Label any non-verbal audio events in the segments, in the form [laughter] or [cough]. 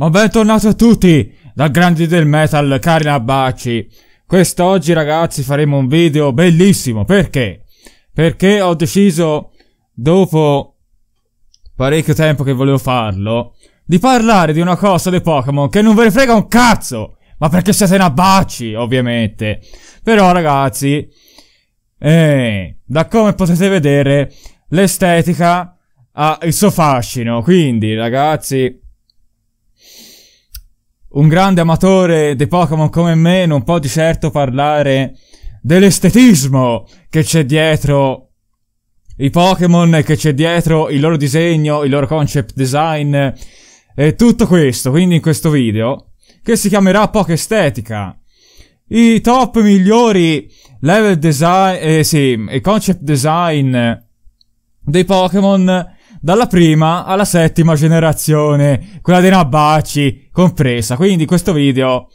Ma bentornati a tutti da Grandi del Metal Carina Bacci. Quest'oggi ragazzi faremo un video bellissimo, perché? Perché ho deciso, dopo parecchio tempo che volevo farlo, di parlare di una cosa dei Pokémon che non ve ne frega un cazzo! Ma perché siete in abbacci, ovviamente. Però ragazzi, eh, da come potete vedere, l'estetica ha il suo fascino, quindi ragazzi un grande amatore dei Pokémon come me non può di certo parlare dell'estetismo che c'è dietro i Pokémon, che c'è dietro il loro disegno, il loro concept design e tutto questo. Quindi in questo video, che si chiamerà Estetica, i top migliori level design, eh sì, e concept design dei Pokémon dalla prima alla settima generazione, quella dei Nabacci compresa. Quindi in questo video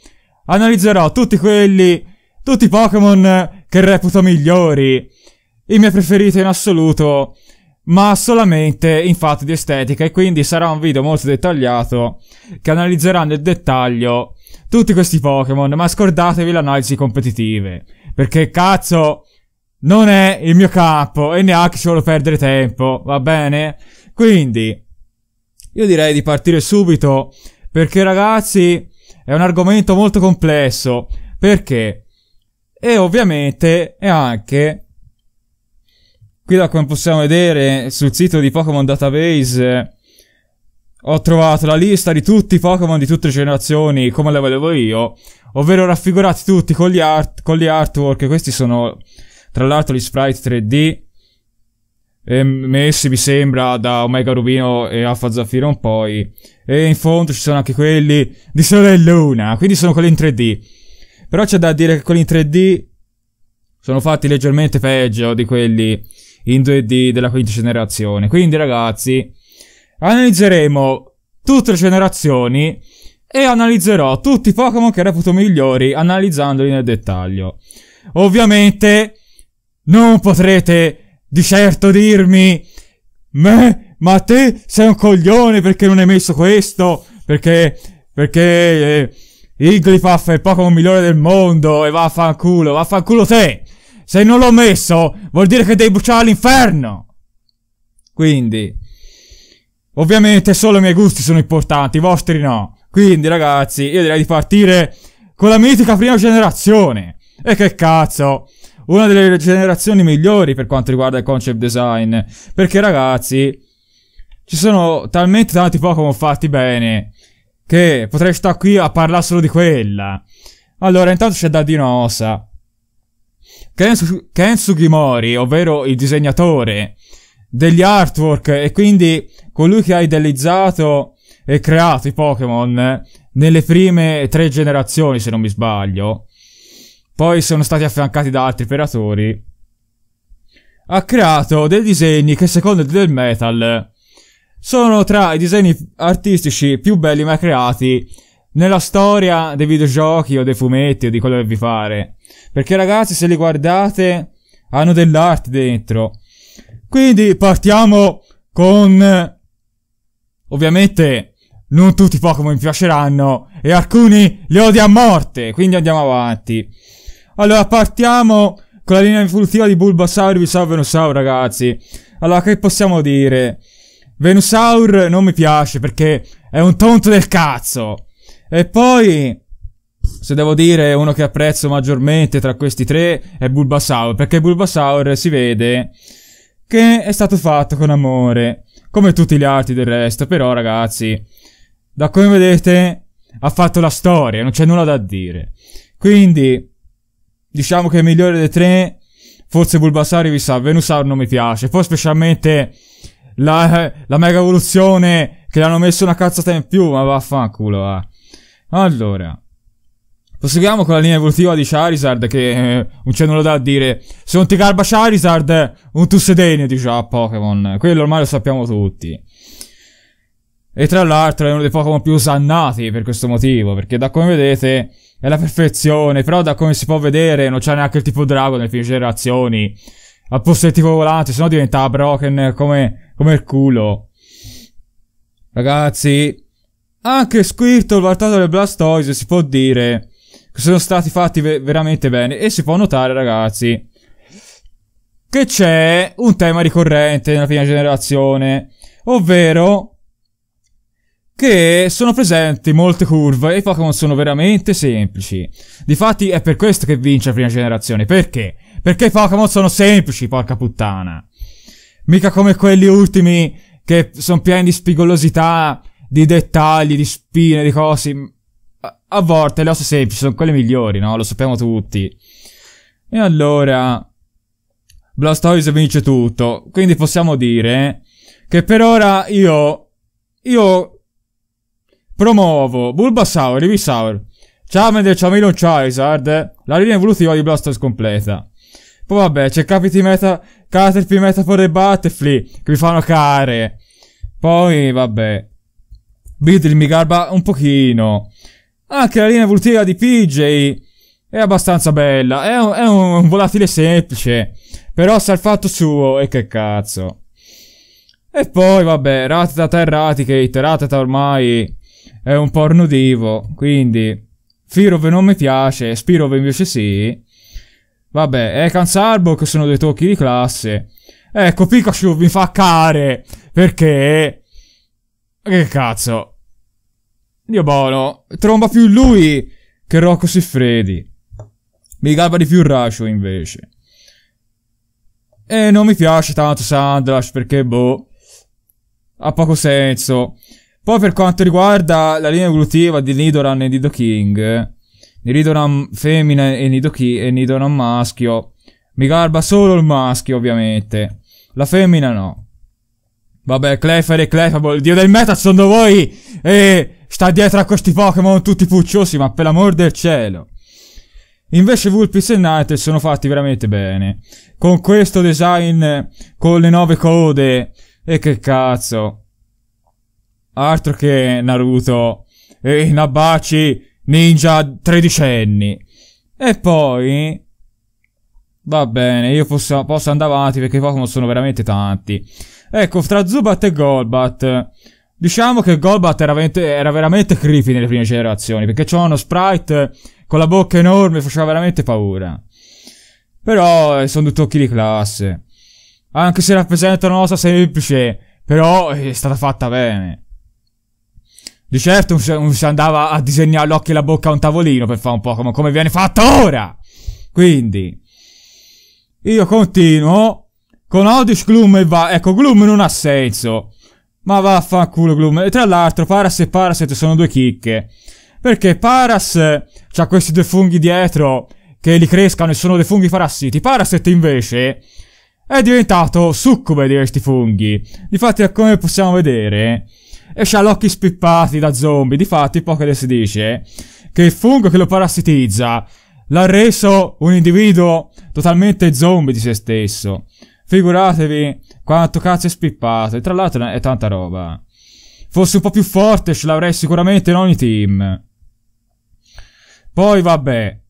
analizzerò tutti quelli, tutti i Pokémon che reputo migliori, i miei preferiti in assoluto, ma solamente in fatto di estetica e quindi sarà un video molto dettagliato che analizzerà nel dettaglio tutti questi Pokémon, ma scordatevi le analisi competitive, perché cazzo non è il mio capo e neanche ci vuole perdere tempo, va bene? Quindi, io direi di partire subito perché ragazzi è un argomento molto complesso. Perché? E ovviamente è anche... Qui da come possiamo vedere sul sito di Pokémon Database ho trovato la lista di tutti i Pokémon di tutte le generazioni come le volevo io, ovvero raffigurati tutti con gli, art con gli artwork, questi sono tra l'altro gli sprite 3D eh, messi mi sembra da Omega Rubino e Alfa Zaffiro in poi e in fondo ci sono anche quelli di Sole e Luna quindi sono quelli in 3D però c'è da dire che quelli in 3D sono fatti leggermente peggio di quelli in 2D della quinta generazione quindi ragazzi analizzeremo tutte le generazioni e analizzerò tutti i Pokémon che reputo migliori analizzandoli nel dettaglio ovviamente non potrete di certo dirmi, me, ma te sei un coglione perché non hai messo questo, perché, perché eh, Iglipuff è il Pokémon migliore del mondo e vaffanculo, vaffanculo te! Se non l'ho messo, vuol dire che devi bruciare all'inferno! Quindi, ovviamente solo i miei gusti sono importanti, i vostri no. Quindi, ragazzi, io direi di partire con la mitica prima generazione. E che cazzo! una delle generazioni migliori per quanto riguarda il concept design. Perché ragazzi, ci sono talmente tanti Pokémon fatti bene che potrei stare qui a parlare solo di quella. Allora, intanto c'è da Dinosa. Kensu, ovvero il disegnatore degli artwork e quindi colui che ha idealizzato e creato i Pokémon nelle prime tre generazioni, se non mi sbaglio poi sono stati affiancati da altri operatori, ha creato dei disegni che secondo Del Metal sono tra i disegni artistici più belli mai creati nella storia dei videogiochi o dei fumetti o di quello che vi pare. Perché ragazzi, se li guardate, hanno dell'arte dentro. Quindi partiamo con... Ovviamente non tutti i Pokémon mi piaceranno e alcuni li odio a morte, quindi andiamo avanti. Allora partiamo con la linea evolutiva di Bulbasaur e Venusaur ragazzi. Allora che possiamo dire? Venusaur non mi piace perché è un tonto del cazzo. E poi... Se devo dire uno che apprezzo maggiormente tra questi tre è Bulbasaur, perché Bulbasaur si vede che è stato fatto con amore, come tutti gli altri del resto, però ragazzi, da come vedete ha fatto la storia, non c'è nulla da dire. Quindi diciamo che è il migliore dei tre, forse Bulbasaur vi sa, Venusaur non mi piace, poi specialmente la, la mega evoluzione che hanno messo una cazzata in più, ma vaffanculo va. Allora, proseguiamo con la linea evolutiva di Charizard che eh, non c'è nulla da dire, se non ti garba Charizard, un tu degno di già ah, Pokémon, quello ormai lo sappiamo tutti. E tra l'altro è uno dei Pokémon più usannati per questo motivo, perché da come vedete è la perfezione, però da come si può vedere non c'è neanche il tipo drago nelle prime generazioni. Al posto del tipo volante, sennò diventa broken come, come il culo. Ragazzi, anche Squirtle, Vartato e Blastoise si può dire che sono stati fatti ve veramente bene e si può notare, ragazzi, che c'è un tema ricorrente nella prima generazione, ovvero che sono presenti molte curve e i Pokémon sono veramente semplici. Difatti è per questo che vince la prima generazione. Perché? Perché i Pokémon sono semplici, porca puttana. Mica come quelli ultimi che sono pieni di spigolosità, di dettagli, di spine, di cose. A, a volte le ossa semplici sono quelle migliori, no? Lo sappiamo tutti. E allora... Blastoise vince tutto. Quindi possiamo dire che per ora io... Io Promuovo Bulbasaur, Ibisaur, Charmander, Chameleon, Charizard, eh. la linea evolutiva di Blastoise completa. Poi vabbè, c'è Capiti Meta, Caterpie, Metaphor e Butterfly, che mi fanno care. Poi, vabbè, Beedrill mi garba un pochino. Anche la linea evolutiva di PJ è abbastanza bella, è un, è un volatile semplice, però sa il fatto suo e che cazzo. E poi, vabbè, Ratata e Raticate, Ratata ormai è un porno divo, quindi Firove non mi piace, Spirove invece sì. Vabbè, Ekan che sono dei tocchi di classe. Ecco, Pikachu mi fa care, perché... Che cazzo. Dio buono, tromba più lui che Rocco Siffredi. Mi gaba di più Rasho invece. E non mi piace tanto Sandrash perché boh... Ha poco senso. Poi per quanto riguarda la linea evolutiva di Nidoran e Nidoking, Nidoran femmina e Nido e Nidoran maschio, mi garba solo il maschio ovviamente, la femmina no. Vabbè, Clefairy e Clefable, dio del meta, secondo voi, e sta dietro a questi Pokémon tutti pucciosi, ma per l'amor del cielo. Invece Vulpix e Nightel sono fatti veramente bene. Con questo design, con le nove code, e che cazzo. Altro che Naruto. e Nabachi ninja tredicenni. E poi... Va bene, io posso, posso andare avanti perché i Pokémon sono veramente tanti. Ecco, tra Zubat e Golbat. Diciamo che Golbat era veramente, era veramente creepy nelle prime generazioni, perché c'era uno sprite con la bocca enorme, e faceva veramente paura. Però eh, sono tutti occhi di classe. Anche se rappresenta una cosa semplice, però eh, è stata fatta bene. Di certo non si andava a disegnare l'occhio e la bocca a un tavolino per fare un po' come, come viene fatto ora. Quindi, io continuo con Odish, Gloom e va. Ecco, Gloom non ha senso. Ma vaffanculo Gloom. E tra l'altro, Paras e Paraset sono due chicche. Perché Paras ha questi due funghi dietro che li crescano e sono dei funghi parassiti. Paraset invece è diventato succube di questi funghi. Difatti, come possiamo vedere e c'ha gli occhi spippati da zombie. Difatti, Pokédex si dice eh, che il fungo che lo parassitizza l'ha reso un individuo totalmente zombie di se stesso. Figuratevi quanto cazzo è spippato. E tra l'altro è tanta roba. Fossi un po' più forte ce l'avrei sicuramente in ogni team. Poi vabbè.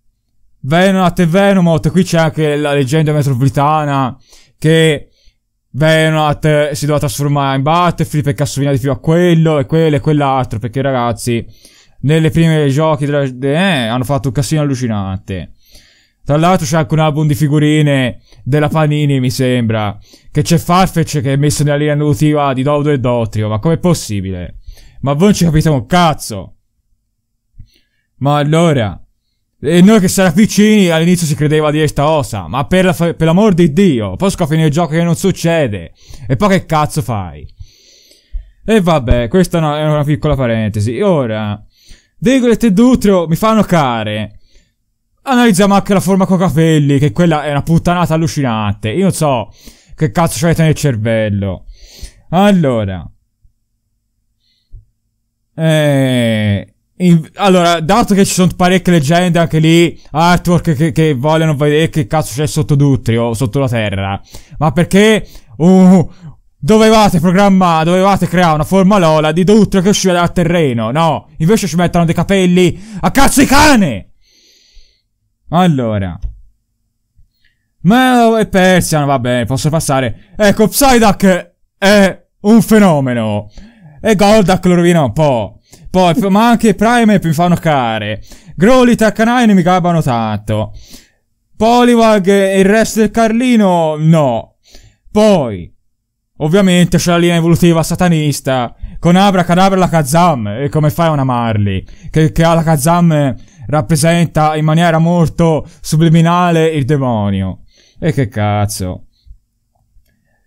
Venonat e Venomoth, qui c'è anche la leggenda metropolitana che Venat si doveva trasformare in Battlefield perché assomigliava di più a quello e quello e quell'altro. Perché ragazzi, nelle prime giochi della, eh, hanno fatto un casino allucinante. Tra l'altro c'è anche un album di figurine della Panini, mi sembra. Che c'è Farfetch che è messo nella linea nutritiva di Dodo e Dotrio. Ma com'è possibile? Ma voi non ci capite un cazzo. Ma allora... E noi che siamo piccini all'inizio si credeva di questa cosa, ma per, la per l'amor di Dio, poi scopri nel gioco che non succede. E poi che cazzo fai? E vabbè, questa no, è una piccola parentesi. Ora, Degolet e Dutrio mi fanno care. Analizziamo anche la forma con capelli, che quella è una puttanata allucinante. Io non so che cazzo c'avete nel cervello. Allora. Eeeh. In, allora, dato che ci sono parecchie leggende anche lì, artwork che, che vogliono vedere che cazzo c'è sotto Dutrio, sotto la terra, ma perché uh, dovevate programmare, dovevate creare una forma Lola di Dutrio che usciva dal terreno, no? Invece ci mettono dei capelli a cazzo di cane! Allora... Melo e Persian, va bene, posso passare. Ecco, Psyduck è un fenomeno. E Goldak lo rovina un po'. Poi, ma anche Prime mi fanno care. Growly e Takkanai mi gabbano tanto. Poliwag e il resto del Carlino, no. Poi, ovviamente c'è la linea evolutiva satanista. Con Abra, Cadabra e la Kazam. E come fai a una Marley? Che, che la Kazam rappresenta in maniera molto subliminale il demonio. E che cazzo.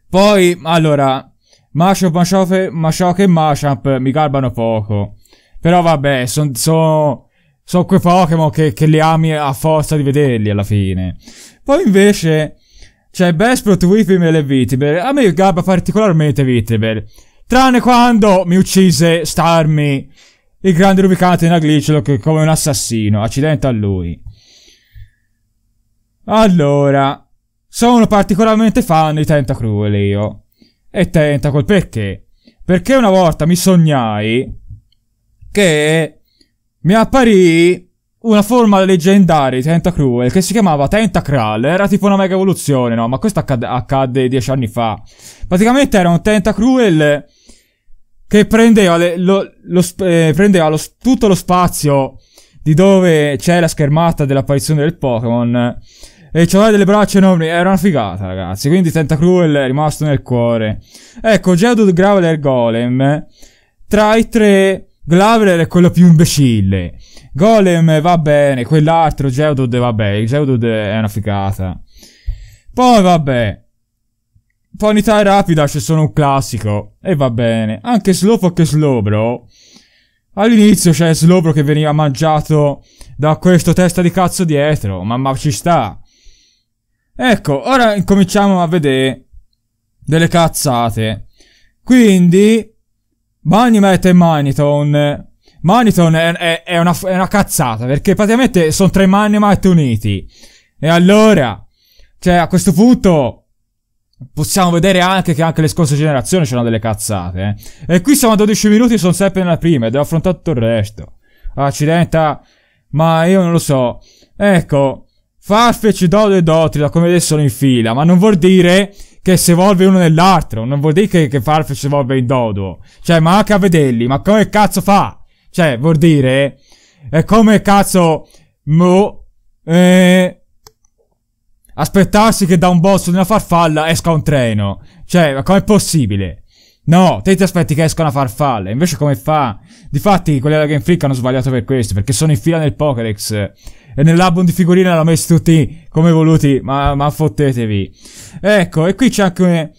Poi, allora, Mashup, Mashup, Mashup e Mashup mi garbano poco. Però vabbè, sono... Son, sono quei Pokémon che, che, li ami a forza di vederli alla fine. Poi invece c'è Bespro, Weepimel e Vitibel. A me gabba particolarmente Vitibel. Tranne quando mi uccise Starmi, il grande rubicante di Agliciolo, che come un assassino. Accidente a lui. Allora, sono particolarmente fan di Tentacruel io. E Tentacruel perché? Perché una volta mi sognai che mi apparì una forma leggendaria di Tentacruel che si chiamava Tentacral, era tipo una mega evoluzione, no? Ma questo accad accadde dieci anni fa. Praticamente era un Tentacruel che prendeva, le, lo, lo eh, prendeva lo, tutto lo spazio di dove c'è la schermata dell'apparizione del Pokémon e c'aveva delle braccia enormi, era una figata ragazzi, quindi Tentacruel è rimasto nel cuore. Ecco, Geodude Graveler Golem, tra i tre Glavler è quello più imbecille. Golem va bene, quell'altro Geodod vabbè, il Geodod è una figata. Poi vabbè. Ponita e Rapidash sono un classico e va bene. Anche Slowpoke e Slowbro. All'inizio c'è Slowbro che veniva mangiato da questo testa di cazzo dietro, ma, ma ci sta. Ecco, ora incominciamo a vedere delle cazzate. Quindi Manimet e Maniton. Maniton è, è, è, una, è una cazzata, perché praticamente sono tre Manimet uniti. E allora, cioè, a questo punto possiamo vedere anche che anche le scorse generazioni c'erano delle cazzate. Eh. E qui siamo a 12 minuti, e sono sempre nella prima e devo affrontare tutto il resto. Accidenta, ma io non lo so. Ecco, ci do Dodo e da come adesso sono in fila, ma non vuol dire che si evolve uno nell'altro, non vuol dire che, che si evolve in Dodo. Cioè, ma anche a vederli, ma come cazzo fa? Cioè, vuol dire... È come cazzo... Mo... Eh aspettarsi che da un boss di una farfalla esca un treno. Cioè, ma com'è possibile? No, te ti aspetti che esca una farfalla, invece come fa? Difatti, quelli della Game Freak hanno sbagliato per questo, perché sono in fila nel Pokédex e nell'album di figurine l'ha messo tutti come voluti, ma, ma fottetevi. Ecco, e qui c'è anche...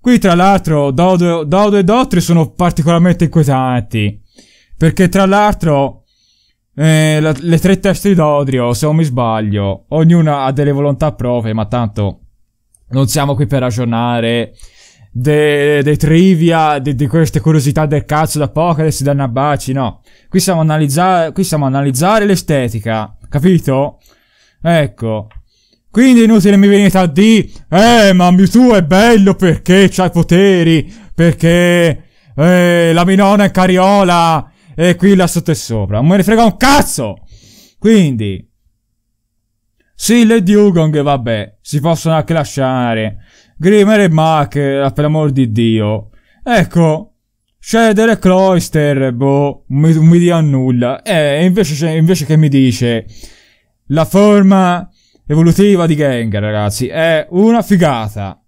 Qui tra l'altro Dodo, Dodo e Dotri sono particolarmente inquietanti, perché tra l'altro... Eh, la, le tre teste di Dodrio, se non mi sbaglio, ognuna ha delle volontà proprie, ma tanto non siamo qui per ragionare dei de trivia, di de, de queste curiosità del cazzo da Pokédex, da Nabaci, no. Qui stiamo, qui stiamo a analizzare l'estetica, Capito? Ecco. Quindi è inutile mi venite a dire, eh, ma Mewtwo è bello perché c'ha i poteri, perché eh, la Minona è cariola e qui là sotto e sopra. Non me ne frega un cazzo! Quindi, sì, le Dugong, vabbè, si possono anche lasciare. Grimmer e Mac, eh, per l'amor di Dio. Ecco, Shader e Cloister, boh, mi, mi dia nulla. E invece, invece che mi dice la forma evolutiva di Gengar, ragazzi, è una figata.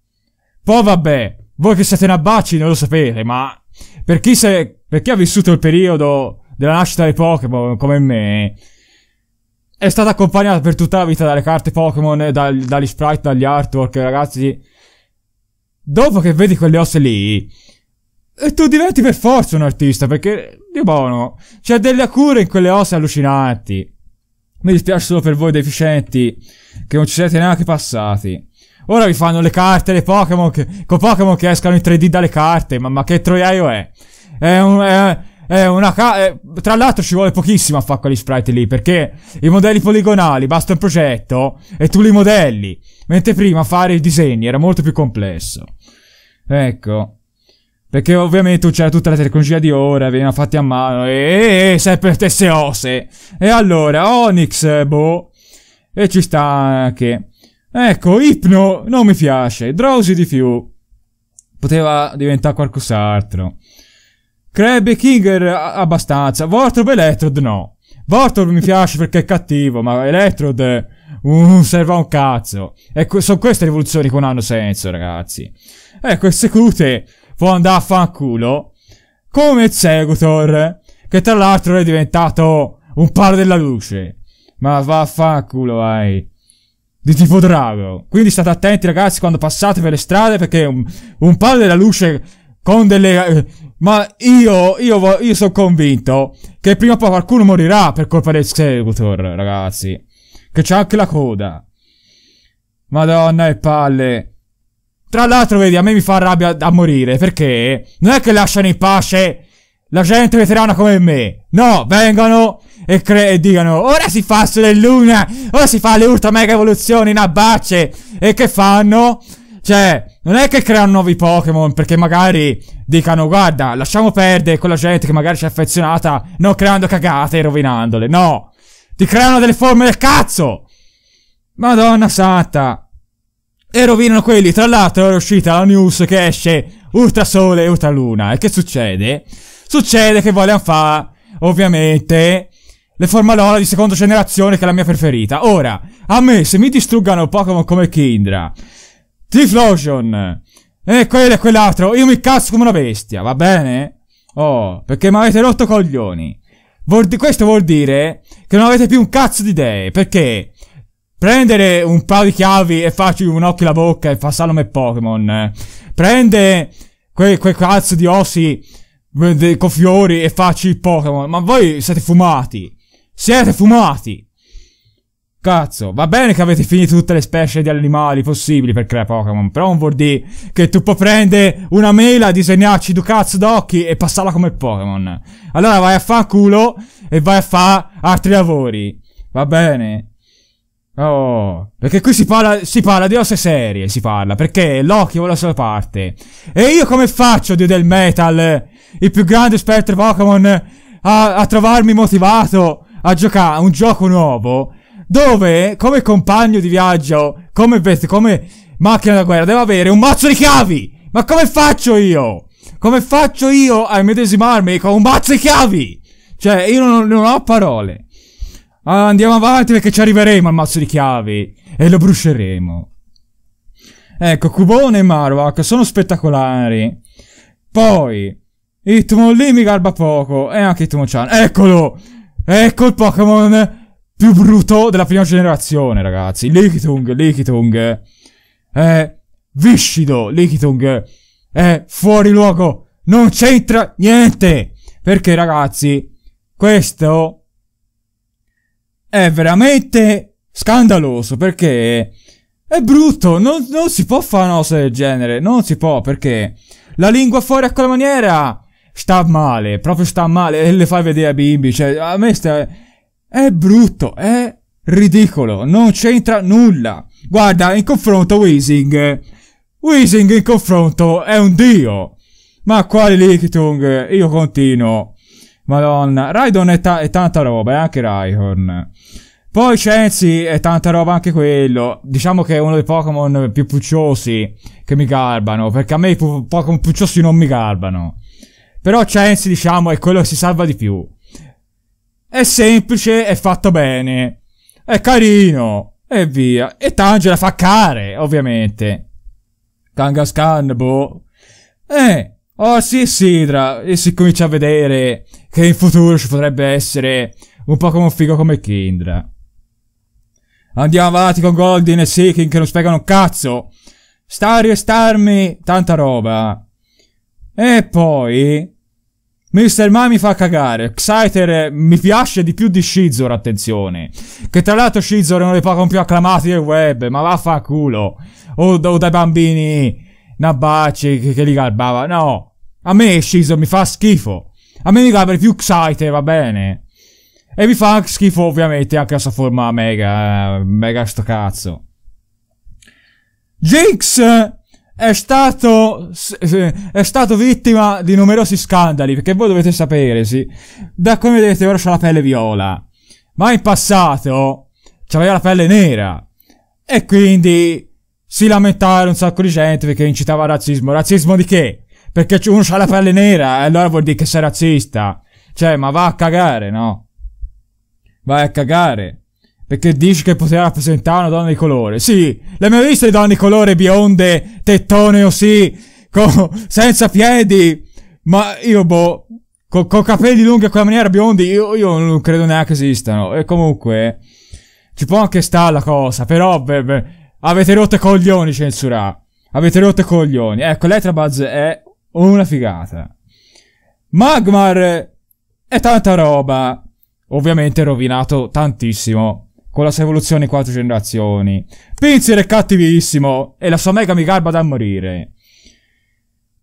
Poi vabbè, voi che siete nabacci non lo sapete, ma per chi, se, per chi ha vissuto il periodo della nascita dei Pokémon come me, è stata accompagnata per tutta la vita dalle carte Pokémon, dal, dagli sprite, dagli artwork, ragazzi. Dopo che vedi quelle ossa lì, e tu diventi per forza un artista, perché, di buono, c'è delle cure in quelle ossa allucinanti. Mi dispiace solo per voi deficienti, che non ci siete neanche passati. Ora vi fanno le carte, le Pokémon, con Pokémon che escano in 3D dalle carte, ma, ma che troiaio è? È un... È, è una ca- eh, tra l'altro ci vuole pochissimo a fare quegli sprite lì, perché i modelli poligonali basta un progetto e tu li modelli, mentre prima fare i disegni era molto più complesso. Ecco. Perché ovviamente c'era tutta la tecnologia di ora, veniva fatti a mano, e, e sempre le stesse osse. E allora, Onyx, boh, e ci sta anche. Ecco, Ipno non mi piace, Drowsy di più. Poteva diventare qualcos'altro. Crab e Kinger abbastanza, Vortrob e Electrode no. Vortrob mi piace perché è cattivo, ma Electrode... Uh, serve a un cazzo. Ecco, sono queste rivoluzioni che non hanno senso, ragazzi. Ecco, esecute può andare a fanculo. Come Executor, che tra l'altro è diventato un paro della luce. Ma va a fanculo, vai. Di tipo drago. Quindi state attenti, ragazzi, quando passate per le strade, perché un, un palo della luce con delle... Eh, ma io, io, io sono convinto che prima o poi qualcuno morirà per colpa del Executor, ragazzi. Che c'è anche la coda. Madonna e palle. Tra l'altro, vedi, a me mi fa rabbia a morire, perché non è che lasciano in pace la gente veterana come me. No, vengono e, cre- e dicano, ora si fa sulle luna, ora si fa le ultra mega evoluzioni in abbacce. E che fanno? Cioè, non è che creano nuovi Pokémon perché magari dicano, guarda, lasciamo perdere quella gente che magari ci è affezionata, non creando cagate e rovinandole. No! Ti creano delle forme del cazzo! Madonna santa! E rovinano quelli. Tra l'altro è uscita la news che esce Ultra Sole e Ultra Luna. E che succede? Succede che vogliono fare, ovviamente, le Formalola di seconda generazione che è la mia preferita. Ora, a me se mi distruggano Pokémon come Kindra, Tiflosion, e quello e quell'altro, io mi cazzo come una bestia, va bene? Oh, perché mi avete rotto coglioni. Vuol questo vuol dire che non avete più un cazzo di idee, perché Prendere un paio di chiavi e farci un occhio alla bocca e far Salome Pokémon. Eh. Prendere quel, quel cazzo di ossi eh, con fiori e farci il Pokémon. Ma voi siete fumati. Siete fumati. Cazzo, va bene che avete finito tutte le specie di animali possibili per creare Pokémon, però non vuol dire che tu puoi prendere una mela, disegnarci due cazzo d'occhi e passarla come Pokémon. Allora vai a fa culo e vai a fare altri lavori. Va bene? Oh, perché qui si parla, si parla di cose serie, si parla, perché Loki vuole la sua parte. E io come faccio, dio del metal, il più grande esperto Pokémon, a, a, trovarmi motivato a giocare a un gioco nuovo, dove, come compagno di viaggio, come, come macchina da guerra, devo avere un mazzo di chiavi! Ma come faccio io? Come faccio io a immedesimarmi con un mazzo di chiavi? Cioè, io non, non ho parole. Ah, andiamo avanti perché ci arriveremo al mazzo di chiavi. E lo bruceremo. Ecco, Cubone e Marowak sono spettacolari. Poi, Hitmon lì mi garba poco. E anche Hitmonchan. Eccolo! Ecco il Pokémon più brutto della prima generazione, ragazzi. Likitung, Likitung. È viscido, Likitung. È fuori luogo. Non c'entra niente. Perché, ragazzi, questo è veramente scandaloso perché è brutto, non, non si può fare una cosa del genere, non si può perché la lingua fuori a quella maniera sta male, proprio sta male e le fai vedere a bimbi, cioè a me sta... è brutto, è ridicolo, non c'entra nulla. Guarda, in confronto Weezing, Weezing in confronto è un dio. Ma quale Likitung, io continuo Madonna, Raidon è, ta- è tanta roba, è eh, anche Raihorn. Poi Censi è tanta roba anche quello. Diciamo che è uno dei Pokémon più pucciosi che mi garbano. Perché a me i po- Pokémon pucciosi non mi garbano. Però Censi, diciamo, è quello che si salva di più. È semplice, è fatto bene. È carino. E via. E Tangela fa care, ovviamente. Kangaskhan, boh. Eh. Oh sì Sidra, e si comincia a vedere che in futuro ci potrebbe essere un po' come un figo come Kindra. Andiamo avanti con Goldin e Seeking che non spiegano un cazzo. Sta a restarmi tanta roba. E poi... Mr. mi fa cagare. Exciter eh, mi piace di più di Shizor, attenzione. Che tra l'altro Shizor è uno dei Pokémon più acclamati del web, ma vaffanculo. O, o dai bambini una che, che li galbava. No, a me Shizo mi fa schifo. A me mi calba più Xite, va bene. E mi fa schifo ovviamente anche la sua forma mega, mega sto cazzo. Jinx è stato, è stato vittima di numerosi scandali, perché voi dovete sapere, sì. Da come vedete ora c'ha la pelle viola. Ma in passato c'aveva la pelle nera. E quindi si lamentarono un sacco di gente perché incitava al razzismo. Razzismo di che? Perché uno ha la pelle nera e allora vuol dire che sei razzista. Cioè, ma va a cagare, no? Vai a cagare. Perché dici che poteva rappresentare una donna di colore. Sì, le mie viste le donne di colore bionde, tettoneo, sì, con, senza piedi. Ma io, boh, con, con capelli lunghi a quella maniera biondi, io, io non credo neanche esistano. E comunque, ci può anche stare la cosa, però, beh, beh Avete rotto i coglioni, censura. Avete rotto i coglioni. Ecco, l'Etrabuzz è una figata. Magmar è tanta roba. Ovviamente rovinato tantissimo. Con la sua evoluzione in quattro generazioni. Pinzer è cattivissimo. E la sua mega mi garba da morire.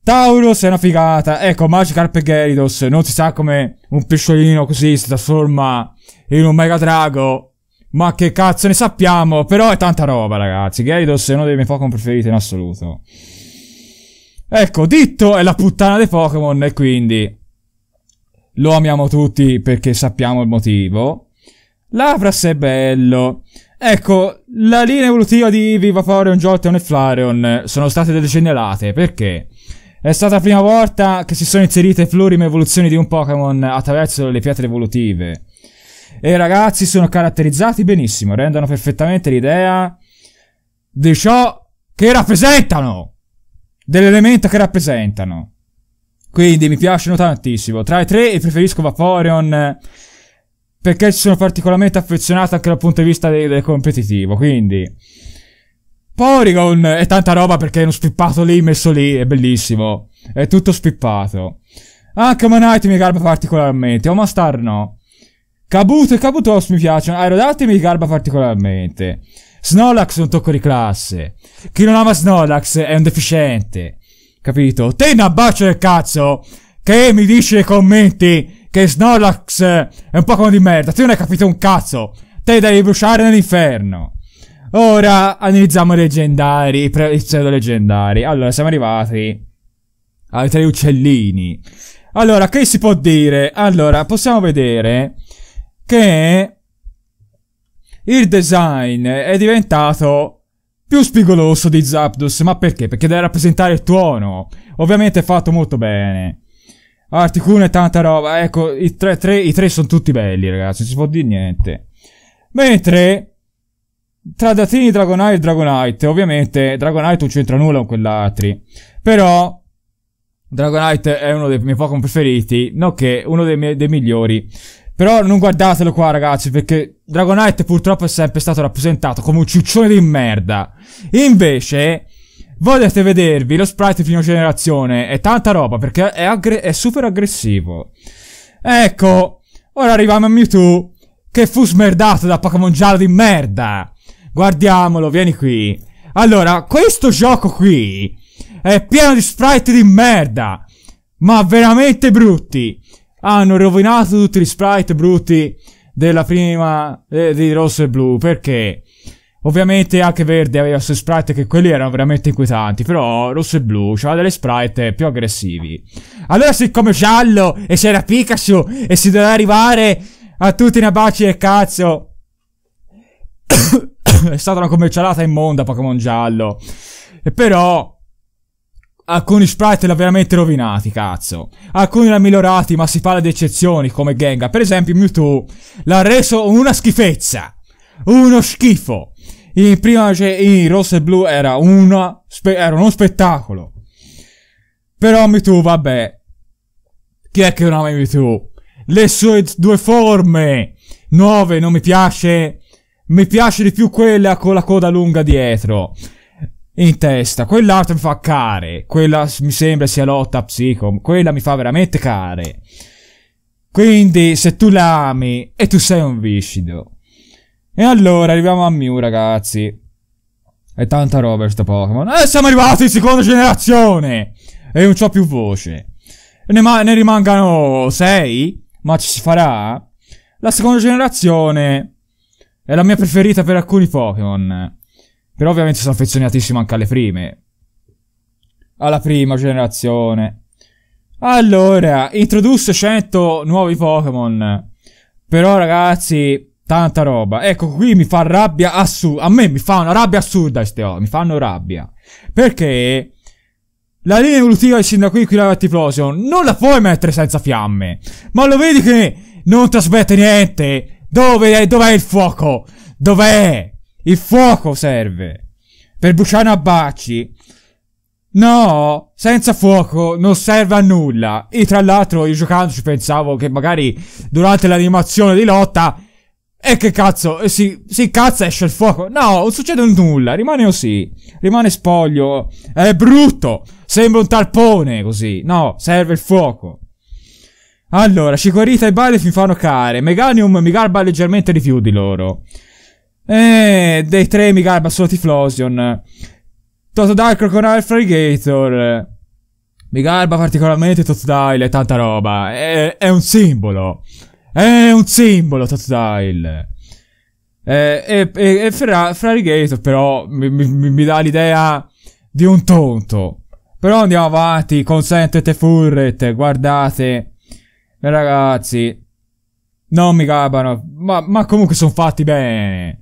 Taurus è una figata. Ecco, Magikarp e Geridos. Non si sa come un pesciolino così si trasforma in un mega drago. Ma che cazzo ne sappiamo? Però è tanta roba, ragazzi. Gaidos è uno dei miei Pokémon preferiti in assoluto. Ecco, Ditto è la puttana dei Pokémon e quindi lo amiamo tutti perché sappiamo il motivo. Lapras è bello. Ecco, la linea evolutiva di Vivaporeon, Jolteon e Flareon sono state delle segnalate perché è stata la prima volta che si sono inserite plurime evoluzioni di un Pokémon attraverso le pietre evolutive. E i ragazzi sono caratterizzati benissimo, rendono perfettamente l'idea di ciò che rappresentano, dell'elemento che rappresentano. Quindi mi piacciono tantissimo. Tra i tre preferisco Vaporeon perché ci sono particolarmente affezionato anche dal punto di vista del, del competitivo, quindi... Porygon è tanta roba perché è uno spippato lì, messo lì, è bellissimo. È tutto spippato. Anche Monite mi garba particolarmente, Omastar no. Kabuto e Kabutos mi piacciono. Aerodatti mi garba particolarmente. Snorlax è un tocco di classe. Chi non ama Snorlax è un deficiente. Capito? Te ne bacio del cazzo che mi dici nei commenti che Snorlax è un Pokémon di merda. Te non hai capito un cazzo. Te devi bruciare nell'inferno. Ora analizziamo i leggendari, i pseudo leggendari. Allora, siamo arrivati ai tre uccellini. Allora, che si può dire? Allora, possiamo vedere che il design è diventato più spigoloso di Zapdos, ma perché? Perché deve rappresentare il tuono. Ovviamente è fatto molto bene. Articuno e tanta roba. Ecco, i tre, tre, i tre sono tutti belli, ragazzi. Non si può dire niente. Mentre, tra Datini, Dragonite e Dragonite, ovviamente Dragonite non c'entra nulla con quell'altri. Però, Dragonite è uno dei miei Pokémon preferiti, nonché uno dei, miei, dei migliori. Però non guardatelo qua, ragazzi, perché Dragonite purtroppo è sempre stato rappresentato come un ciccione di merda. Invece, volete vedervi lo sprite di prima generazione, è tanta roba, perché è, è super aggressivo. Ecco, ora arriviamo a Mewtwo, che fu smerdato da Pokémon giallo di merda. Guardiamolo, vieni qui. Allora, questo gioco qui è pieno di sprite di merda, ma veramente brutti hanno rovinato tutti gli sprite brutti della prima eh, di rosso e blu perché ovviamente anche verde aveva sue sprite che quelli erano veramente inquietanti però rosso e blu c'aveva delle sprite più aggressivi allora siccome giallo e c'era Pikachu e si doveva arrivare a tutti i baci del cazzo [coughs] è stata una commercialata immonda Pokémon giallo e però Alcuni sprite l'ha veramente rovinati, cazzo. Alcuni l'ha migliorati, ma si parla di eccezioni, come Gengar. Per esempio, Mewtwo l'ha reso una schifezza. Uno schifo. In prima, cioè, in rosso e blu era, una, era uno spettacolo. Però Mewtwo, vabbè. Chi è che non ama Mewtwo? Le sue due forme. Nuove, non mi piace. Mi piace di più quella con la coda lunga dietro in testa. Quell'altra mi fa care. Quella mi sembra sia lotta a psico. Quella mi fa veramente care. Quindi, se tu l'ami, e tu sei un viscido. E allora arriviamo a Mew, ragazzi. E tanta roba questo Pokémon. E eh, siamo arrivati in seconda generazione! E non ho più voce. Ne, ne rimangano sei? Ma ci si farà? La seconda generazione è la mia preferita per alcuni Pokémon. Però ovviamente sono affezionatissimo anche alle prime. Alla prima generazione. Allora, introdusse 100 nuovi Pokémon. Però ragazzi, tanta roba. Ecco, qui mi fa rabbia assurda. A me mi fa una rabbia assurda queste cose. Mi fanno rabbia. Perché... La linea evolutiva di Sindaco qui la Tiflosion non la puoi mettere senza fiamme. Ma lo vedi che non trasmette niente? Dove, dov'è il fuoco? Dov'è? Il fuoco serve. Per bruciare a baci. No, senza fuoco non serve a nulla. E tra l'altro, io giocando ci pensavo che magari durante l'animazione di lotta. E che cazzo, si, si cazza esce il fuoco. No, non succede nulla, rimane così. Rimane spoglio. È brutto. Sembra un tarpone così. No, serve il fuoco. Allora, Cicorita e Bale mi fanno care. Meganium mi garba leggermente di più di loro. Eh, dei tre mi garba solo Tiflosion. Totodile Crocodile Frigator. Mi garba particolarmente Totodile e tanta roba. È, è, un simbolo. È un simbolo Totodile. Eh, e, e, e, e Frigator però mi, mi, mi dà l'idea di un tonto. Però andiamo avanti, consentete furret, guardate. Ragazzi, non mi gabano, ma, ma comunque sono fatti bene.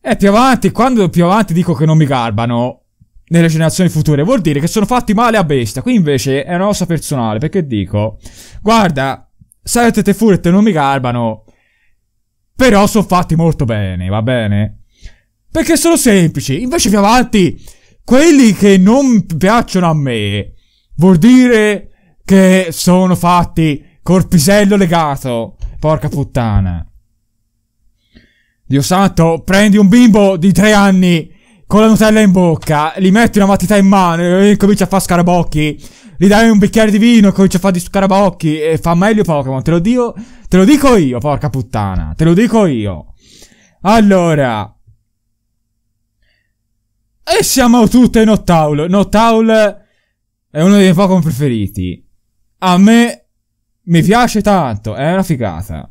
E più avanti, quando più avanti dico che non mi garbano, nelle generazioni future, vuol dire che sono fatti male a bestia. Qui invece è una cosa personale, perché dico, guarda, Silent te Furret non mi garbano, però sono fatti molto bene, va bene? Perché sono semplici, invece più avanti, quelli che non piacciono a me, vuol dire che sono fatti col pisello legato. Porca puttana. Dio santo, prendi un bimbo di tre anni con la Nutella in bocca, gli metti una matita in mano e comincia a fare scarabocchi. Gli dai un bicchiere di vino e comincia a fare di scarabocchi e fa meglio Pokémon. Te lo dio, te lo dico io, porca puttana. Te lo dico io. Allora. E siamo tutte in Nottaul. Nottaul è uno dei miei Pokémon preferiti. A me mi piace tanto, è una figata.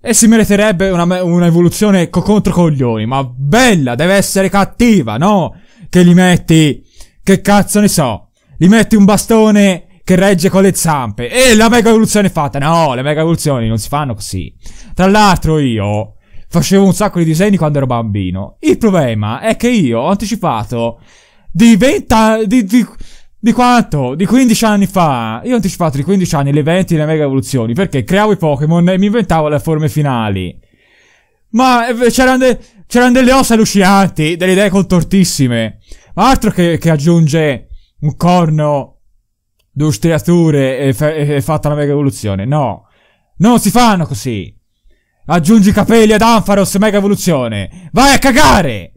E si meriterebbe una, una evoluzione co- contro coglioni, ma bella, deve essere cattiva, no? Che gli metti, che cazzo ne so, gli metti un bastone che regge con le zampe. E la mega evoluzione è fatta, no, le mega evoluzioni non si fanno così. Tra l'altro io facevo un sacco di disegni quando ero bambino. Il problema è che io ho anticipato di 20, di, di di quanto? Di 15 anni fa! Io ho anticipato di 15 anni le 20 delle mega evoluzioni perché creavo i Pokémon e mi inventavo le forme finali. Ma eh, c'erano, de delle ossa lucianti, delle idee contortissime. Ma altro che, che aggiunge un corno, due striature e, e, e fatta la mega evoluzione. No, non si fanno così. Aggiungi capelli ad Anfaros, mega evoluzione. Vai a cagare!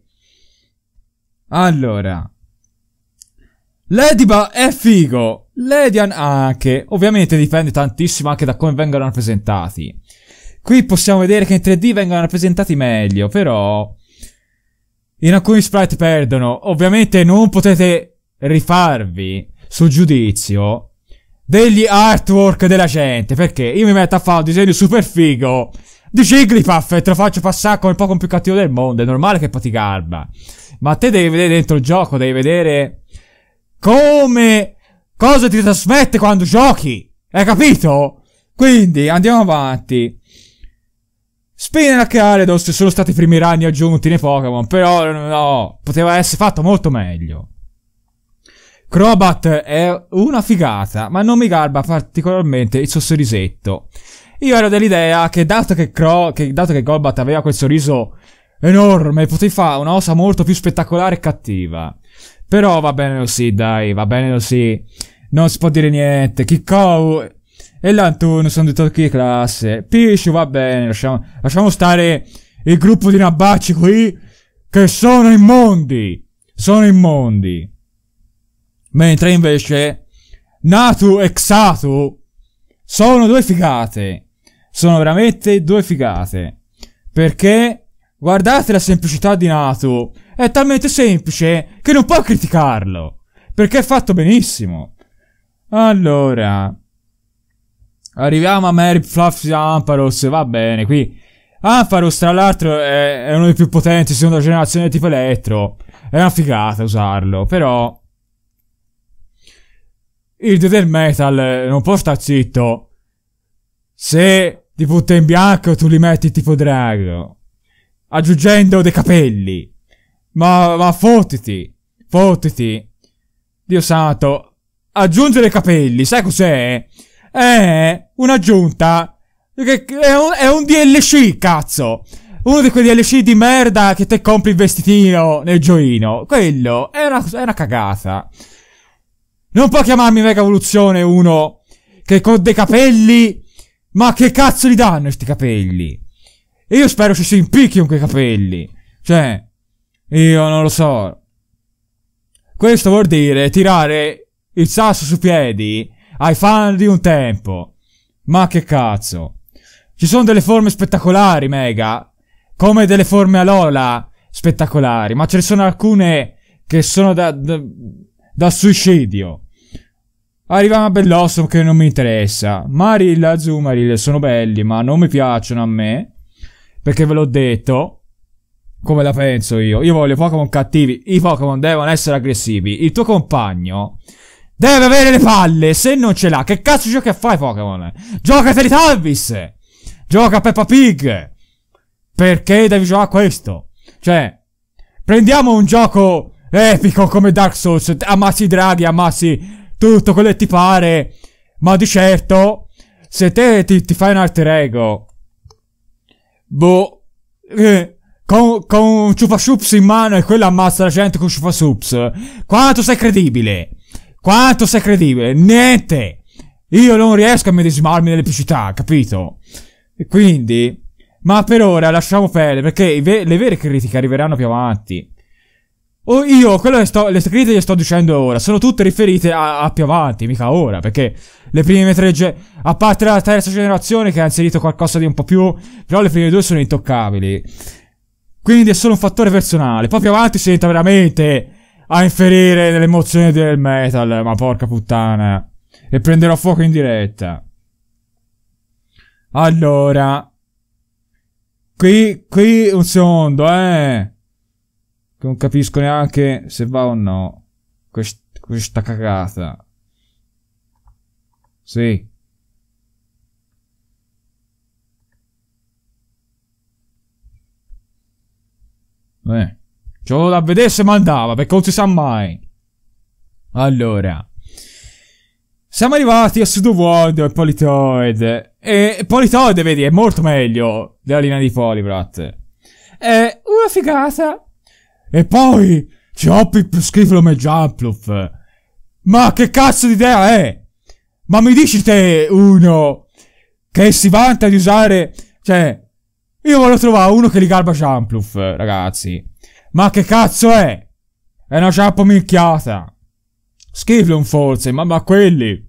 Allora. L'Ediba è figo! L'Edian anche. Ovviamente dipende tantissimo anche da come vengono rappresentati. Qui possiamo vedere che in 3D vengono rappresentati meglio, però... In alcuni sprite perdono. Ovviamente non potete rifarvi sul giudizio degli artwork della gente, perché io mi metto a fare un disegno super figo di Jigglypuff e te lo faccio passare come il Pokémon più cattivo del mondo. È normale che pati garba. Ma te devi vedere dentro il gioco, devi vedere come cosa ti trasmette quando giochi. Hai capito? Quindi andiamo avanti. Spinner e Kaleidos sono stati i primi ragni aggiunti nei Pokémon, però no, poteva essere fatto molto meglio. Crobat è una figata, ma non mi garba particolarmente il suo sorrisetto. Io ero dell'idea che dato che, Cro- che, dato che Golbat aveva quel sorriso enorme, poteva fare una cosa molto più spettacolare e cattiva. Però va bene così, dai, va bene così. Non si può dire niente. Kikou uh, e l'Antuno sono di tocchi classe. Pisciu va bene, lasciamo, lasciamo stare il gruppo di nabacci qui che sono immondi. Sono immondi. Mentre invece Natu e Xatu sono due figate. Sono veramente due figate. Perché Guardate la semplicità di Nato. È talmente semplice che non può criticarlo. Perché è fatto benissimo. Allora. Arriviamo a Mary Fluffy Amparos. Va bene, qui. Amparos, tra l'altro, è, è uno dei più potenti seconda generazione tipo elettro. È una figata usarlo, però. Il dio del metal non può star zitto. Se ti butta in bianco, tu li metti tipo drago aggiungendo dei capelli. Ma, ma fottiti, fottiti. Dio santo, aggiungere capelli, sai cos'è? È un'aggiunta. È un, è un DLC, cazzo. Uno di quei DLC di merda che te compri il vestitino nel gioino. Quello è una, è una cagata. Non può chiamarmi Mega Evoluzione uno che con dei capelli. Ma che cazzo gli danno sti capelli? E io spero che si impicchi con quei capelli. Cioè, io non lo so. Questo vuol dire tirare il sasso su piedi ai fan di un tempo. Ma che cazzo. Ci sono delle forme spettacolari, Mega. Come delle forme Alola spettacolari. Ma ce ne sono alcune che sono da, da, da suicidio. Arriviamo a Bellossom che non mi interessa. Maril e Azumaril sono belli, ma non mi piacciono a me. Perché ve l'ho detto. Come la penso io? Io voglio Pokémon cattivi. I Pokémon devono essere aggressivi. Il tuo compagno deve avere le palle. Se non ce l'ha, che cazzo giochi a fare Pokémon? Gioca a Teletubbies. Gioca a Peppa Pig. Perché devi giocare a questo? Cioè, prendiamo un gioco epico come Dark Souls. Ammazzi i draghi, ammazzi tutto quello che ti pare. Ma di certo, se te ti, ti fai un alter ego boh, eh, con, con un ciufasups in mano e quello ammazza la gente con ciufasups. Quanto sei credibile? Quanto sei credibile? Niente! Io non riesco a medesimarmi nell'epicità, capito? E quindi... Ma per ora lasciamo perdere, perché ve le vere critiche arriveranno più avanti. O oh, io, quello che sto, le scritte che sto dicendo ora sono tutte riferite a, a più avanti, mica ora, perché le prime tre, a parte la terza generazione che ha inserito qualcosa di un po' più, però le prime due sono intoccabili. Quindi è solo un fattore personale. Poi più avanti si entra veramente a inferire nelle emozioni del metal, ma porca puttana. E prenderò fuoco in diretta. Allora. Qui, qui un secondo, eh che non capisco neanche se va o no. Quest questa cagata. Sì. Beh. C'ho da vedere se mandava, perché non si sa mai. Allora. Siamo arrivati a Sudoworld e Politoid. E Politoid, vedi, è molto meglio della linea di Polibrat. È una figata e poi c'è Hoppip, Scriflom e Jumpluff. Ma che cazzo di idea è? Ma mi dici te uno che si vanta di usare... Cioè, io voglio trovare uno che li garba Jumpluff, ragazzi. Ma che cazzo è? È una ciampa minchiata. Schiflum forse, ma, ma quelli...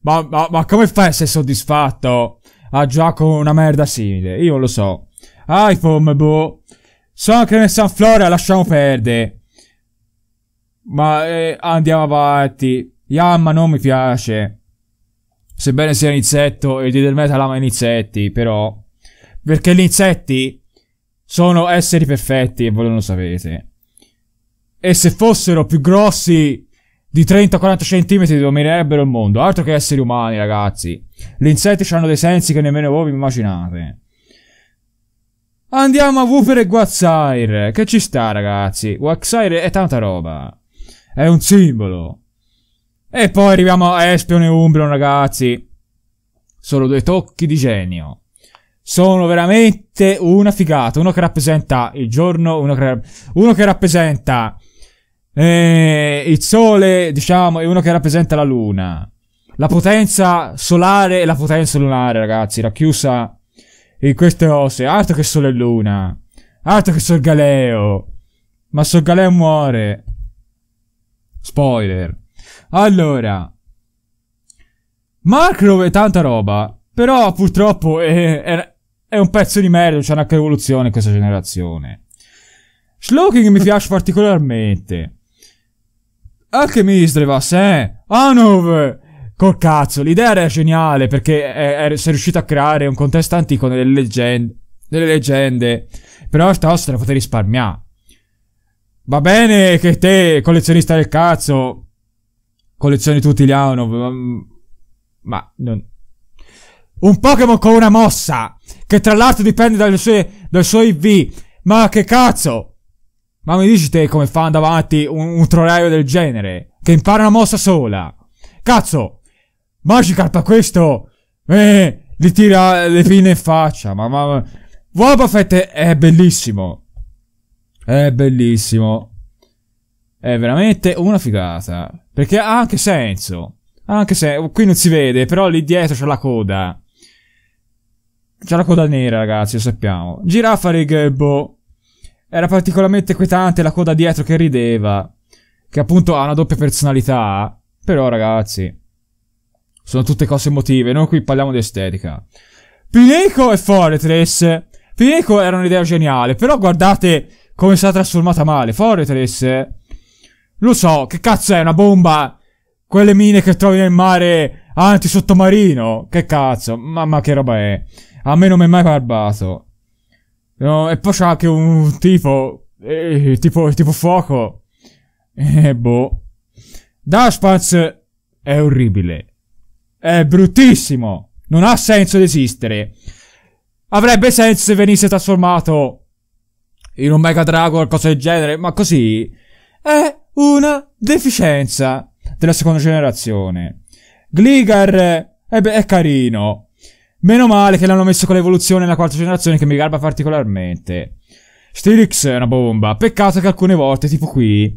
Ma, ma, ma come fai a essere soddisfatto a ah, già con una merda simile? Io lo so. iPhone, boh. Sacre San Flora, lasciamo perdere. Ma eh, andiamo avanti. Yamma non mi piace. Sebbene sia un insetto, di del Metal ama insetti, però... Perché gli insetti sono esseri perfetti e voi non lo sapete. E se fossero più grossi di 30-40 cm dominerebbero il mondo. Altro che esseri umani, ragazzi. Gli insetti hanno dei sensi che nemmeno voi vi immaginate. Andiamo a Wooper e Guazzair. Che ci sta, ragazzi? Guazzair è tanta roba. È un simbolo. E poi arriviamo a Espion e Umbron, ragazzi. Sono due tocchi di genio. Sono veramente una figata. Uno che rappresenta il giorno, uno che, uno che rappresenta eh, il sole, diciamo, e uno che rappresenta la luna. La potenza solare e la potenza lunare, ragazzi, racchiusa in queste cose, altro che Sole e Luna, altro che Sol Galeo, ma Sol Galeo muore. Spoiler. Allora, Macro è tanta roba, però purtroppo è, è, è un pezzo di merda, c'è una evoluzione in questa generazione. Slowking mi piace particolarmente. anche Alchemist, Vassè, eh? Hanover, Col cazzo, l'idea era geniale perché è, è, si è riuscito a creare un contesto antico delle leggende. Delle leggende. Però sta cosa la potete risparmiare. Va bene che te, collezionista del cazzo, collezioni tutti gli Aonov, ma... ma non... Un Pokémon con una mossa, che tra l'altro dipende dalle sue, dal suo IV. Ma che cazzo? Ma mi dici te come fanno davanti un, un trollaio del genere? Che impara una mossa sola? Cazzo! Magikarp a questo! Eh, gli tira le fine in faccia, ma... ma... Boba Fett è bellissimo. È bellissimo. È veramente una figata. Perché ha anche senso. Ha anche senso. Qui non si vede, però lì dietro c'è la coda. C'è la coda nera, ragazzi, lo sappiamo. Giraffa Righebbo. Era particolarmente quietante la coda dietro che rideva. Che appunto ha una doppia personalità. Però, ragazzi... Sono tutte cose emotive, noi qui parliamo di estetica. Pineco e Foretress. Pineco era un'idea geniale, però guardate come si è stata trasformata male. Foretress. Lo so, che cazzo è una bomba? Quelle mine che trovi nel mare antisottomarino. Che cazzo, mamma che roba è. A me non mi è mai barbato. No, e poi c'è anche un tipo. Eh, tipo, tipo fuoco. [laughs] Eh, boh. Dashpats è orribile. È bruttissimo. Non ha senso di esistere. Avrebbe senso se venisse trasformato in un Mega Dragon o qualcosa del genere, ma così è una deficienza della seconda generazione. Gligar è, è carino. Meno male che l'hanno messo con l'evoluzione nella quarta generazione che mi garba particolarmente. Stilix è una bomba. Peccato che alcune volte, tipo qui,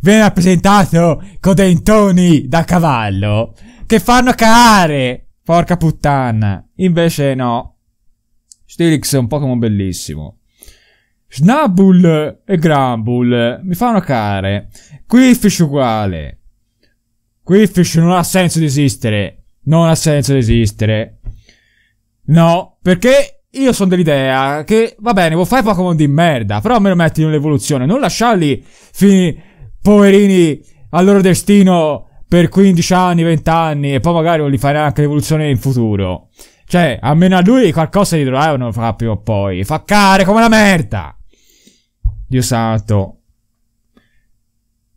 viene rappresentato con dentoni da cavallo che fanno cagare. Porca puttana. Invece no. Stilix è un Pokémon bellissimo. Snabbull e Grumble mi fanno cagare. Quiffish uguale. Quiffish non ha senso di esistere. Non ha senso di esistere. No, perché io sono dell'idea che, va bene, vuoi fare Pokémon di merda, però almeno metti in un'evoluzione. Non lasciarli finire poverini al loro destino per 15 anni, 20 anni e poi magari non li farà anche l'evoluzione in futuro. Cioè, almeno a lui qualcosa di troveranno fra prima o poi. Fa care come la merda! Dio santo.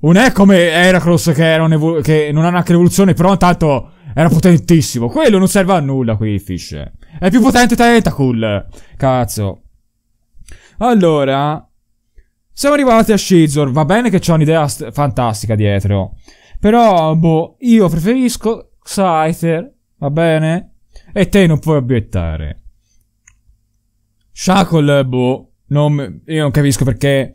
Non è come Heracross che, che, non ha neanche l'evoluzione, però intanto era potentissimo. Quello non serve a nulla, Fish. È più potente Tentacool. Cazzo. Allora... Siamo arrivati a Shizor, va bene che c'è un'idea fantastica dietro. Però, boh, io preferisco Scyther, va bene? E te non puoi obiettare. Shackle, boh, non, io non capisco perché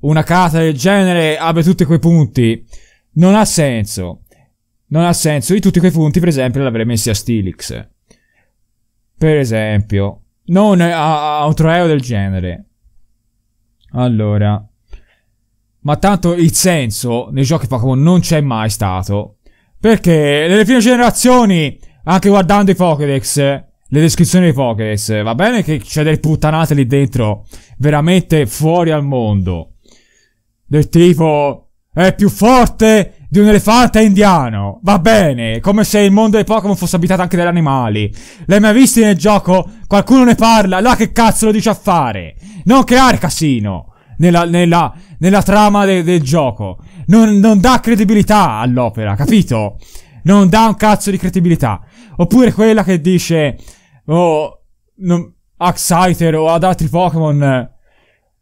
una carta del genere abbia tutti quei punti. Non ha senso. Non ha senso. Io tutti quei punti, per esempio, l'avrei messi a Stilix. Per esempio. Non a, a un trofeo del genere. Allora. Ma tanto il senso nei giochi Pokémon non c'è mai stato. Perché nelle prime generazioni, anche guardando i Pokédex, le descrizioni dei Pokédex, va bene che c'è del puttanate lì dentro, veramente fuori al mondo. Del tipo, è più forte di un elefante indiano. Va bene, come se il mondo dei Pokémon fosse abitato anche dagli animali. L'hai mai visto nel gioco? Qualcuno ne parla, là che cazzo lo dice a fare? Non creare casino nella, nella, nella trama de, del gioco. Non, non dà credibilità all'opera, capito? Non dà un cazzo di credibilità. Oppure quella che dice... Oh... Non, Axiter o ad altri Pokémon...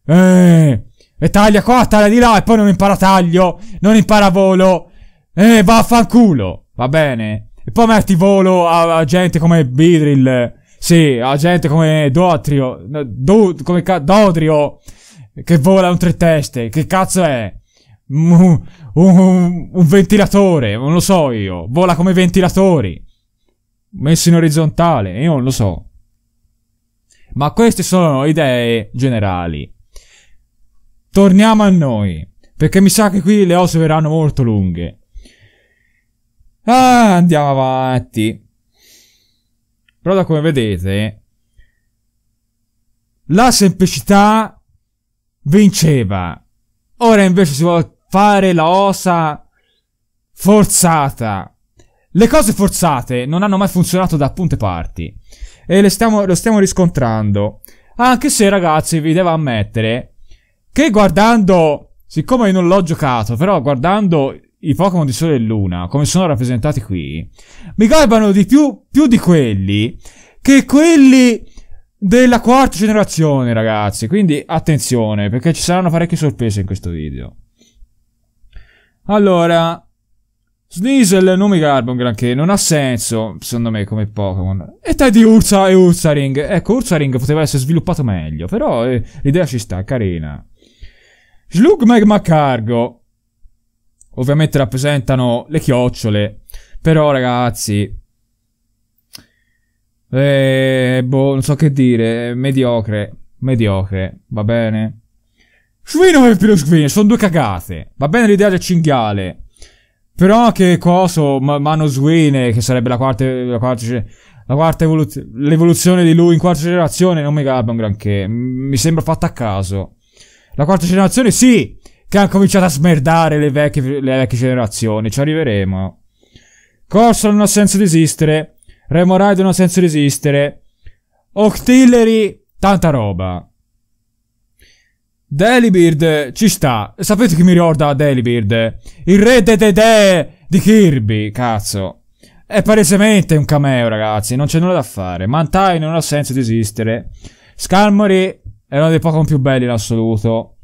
Eh... E taglia qua, taglia di là e poi non impara taglio, non impara volo. E vaffanculo, va bene. E poi metti volo a, a gente come Bidril. Sì, a gente come Dotrio. Do, come ca- Dodrio. Che vola un tre teste. Che cazzo è? Mm, un, un, un, ventilatore, non lo so io. Vola come ventilatori. Messo in orizzontale, io non lo so. Ma queste sono idee generali torniamo a noi. Perché mi sa che qui le ose verranno molto lunghe. Ah, andiamo avanti. Però da come vedete, la semplicità vinceva. Ora invece si vuole fare la osa forzata. Le cose forzate non hanno mai funzionato da punte parti. E stiamo, lo stiamo riscontrando. Anche se, ragazzi, vi devo ammettere che guardando, siccome io non l'ho giocato, però guardando i Pokémon di Sole e Luna, come sono rappresentati qui, mi garbano di più, più di quelli che quelli della quarta generazione, ragazzi. Quindi attenzione, perché ci saranno parecchie sorprese in questo video. Allora, Sneasel non mi garba un granché, non ha senso, secondo me, come Pokémon. E te di Ursa e Ursaring. Ecco, Ursaring poteva essere sviluppato meglio, però eh, l'idea ci sta, carina. Slug Magma Cargo. Ovviamente rappresentano le chiocciole. Però, ragazzi... Eh, boh, non so che dire. Mediocre. Mediocre, va bene? Svino per lo svino, sono due cagate. Va bene l'idea del cinghiale. Però che coso, ma, mano swine, che sarebbe la quarta, la quarta, la quarta evoluzione, l'evoluzione di lui in quarta generazione, non mi garba un granché. Mi sembra fatta a caso. La quarta generazione sì, che ha cominciato a smerdare le vecchie, le vecchie generazioni, ci arriveremo. Corso non ha senso di esistere, Remoraid non ha senso di esistere, Octillery, tanta roba. Delibird ci sta. Sapete chi mi ricorda Delibird? Il re de de de di Kirby, cazzo. È palesemente un cameo, ragazzi, non c'è nulla da fare. Mantai non ha senso di esistere. Scalmory, è uno dei Pokémon più belli in assoluto.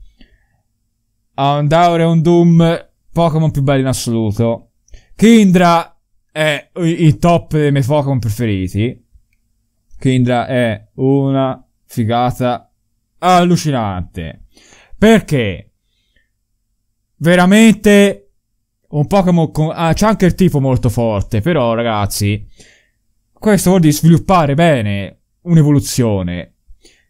Ha un Daure e un Doom, Pokémon più belli in assoluto. Kindra è il top dei miei Pokémon preferiti. Kindra è una figata allucinante. Perché? Veramente un Pokémon con... Ah, c'è anche il tipo molto forte, però ragazzi, questo vuol dire sviluppare bene un'evoluzione.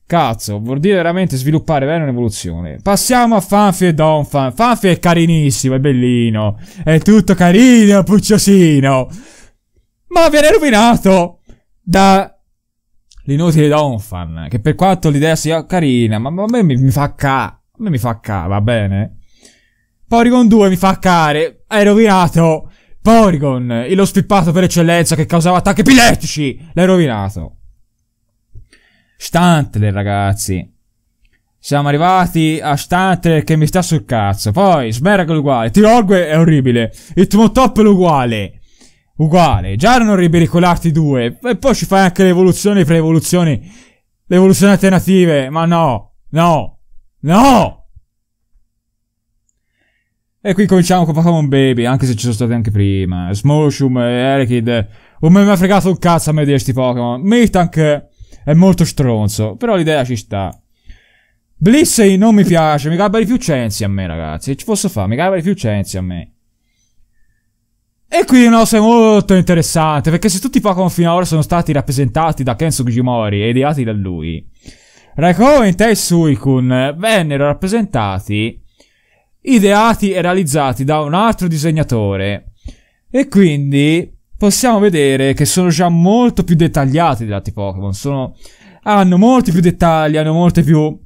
Cazzo, vuol dire veramente sviluppare bene un'evoluzione. Passiamo a Fanfi e Donfan. Fanfi è carinissimo, è bellino. È tutto carino, pucciosino. Ma viene rovinato da l'inutile Donfan. Che per quanto l'idea sia carina, ma, a me mi, mi fa ca. A me mi fa ca, va bene? Porygon 2 mi fa care. Hai rovinato Porygon, lo spippato per eccellenza che causava attacchi epilettici. L'hai rovinato. Stantler, ragazzi. Siamo arrivati a Stantler che mi sta sul cazzo. Poi, Smeragol uguale. Tirolgue è orribile. è uguale. Uguale. Già erano orribili con l'Arti 2. E poi ci fai anche le evoluzioni, pre-evoluzioni. Le evoluzioni alternative. Ma no. No. No! E qui cominciamo con Pokémon Baby, anche se ci sono stati anche prima. Smoshum, Erekid. Non oh, mi ha fregato un cazzo a me di questi Pokémon. Mitank è molto stronzo, però l'idea ci sta. Blissey non mi piace, mi cava di più Censi a me, ragazzi. ci posso fare, mi cava di più Censi a me. E qui una cosa molto interessante, perché se tutti i Pokémon finora sono stati rappresentati da Kensuke Jimori e ideati da lui, Recoint e Suicune vennero rappresentati, ideati e realizzati da un altro disegnatore. E quindi possiamo vedere che sono già molto più dettagliati dei altri Pokémon. Sono... Hanno molti più dettagli, hanno molte più...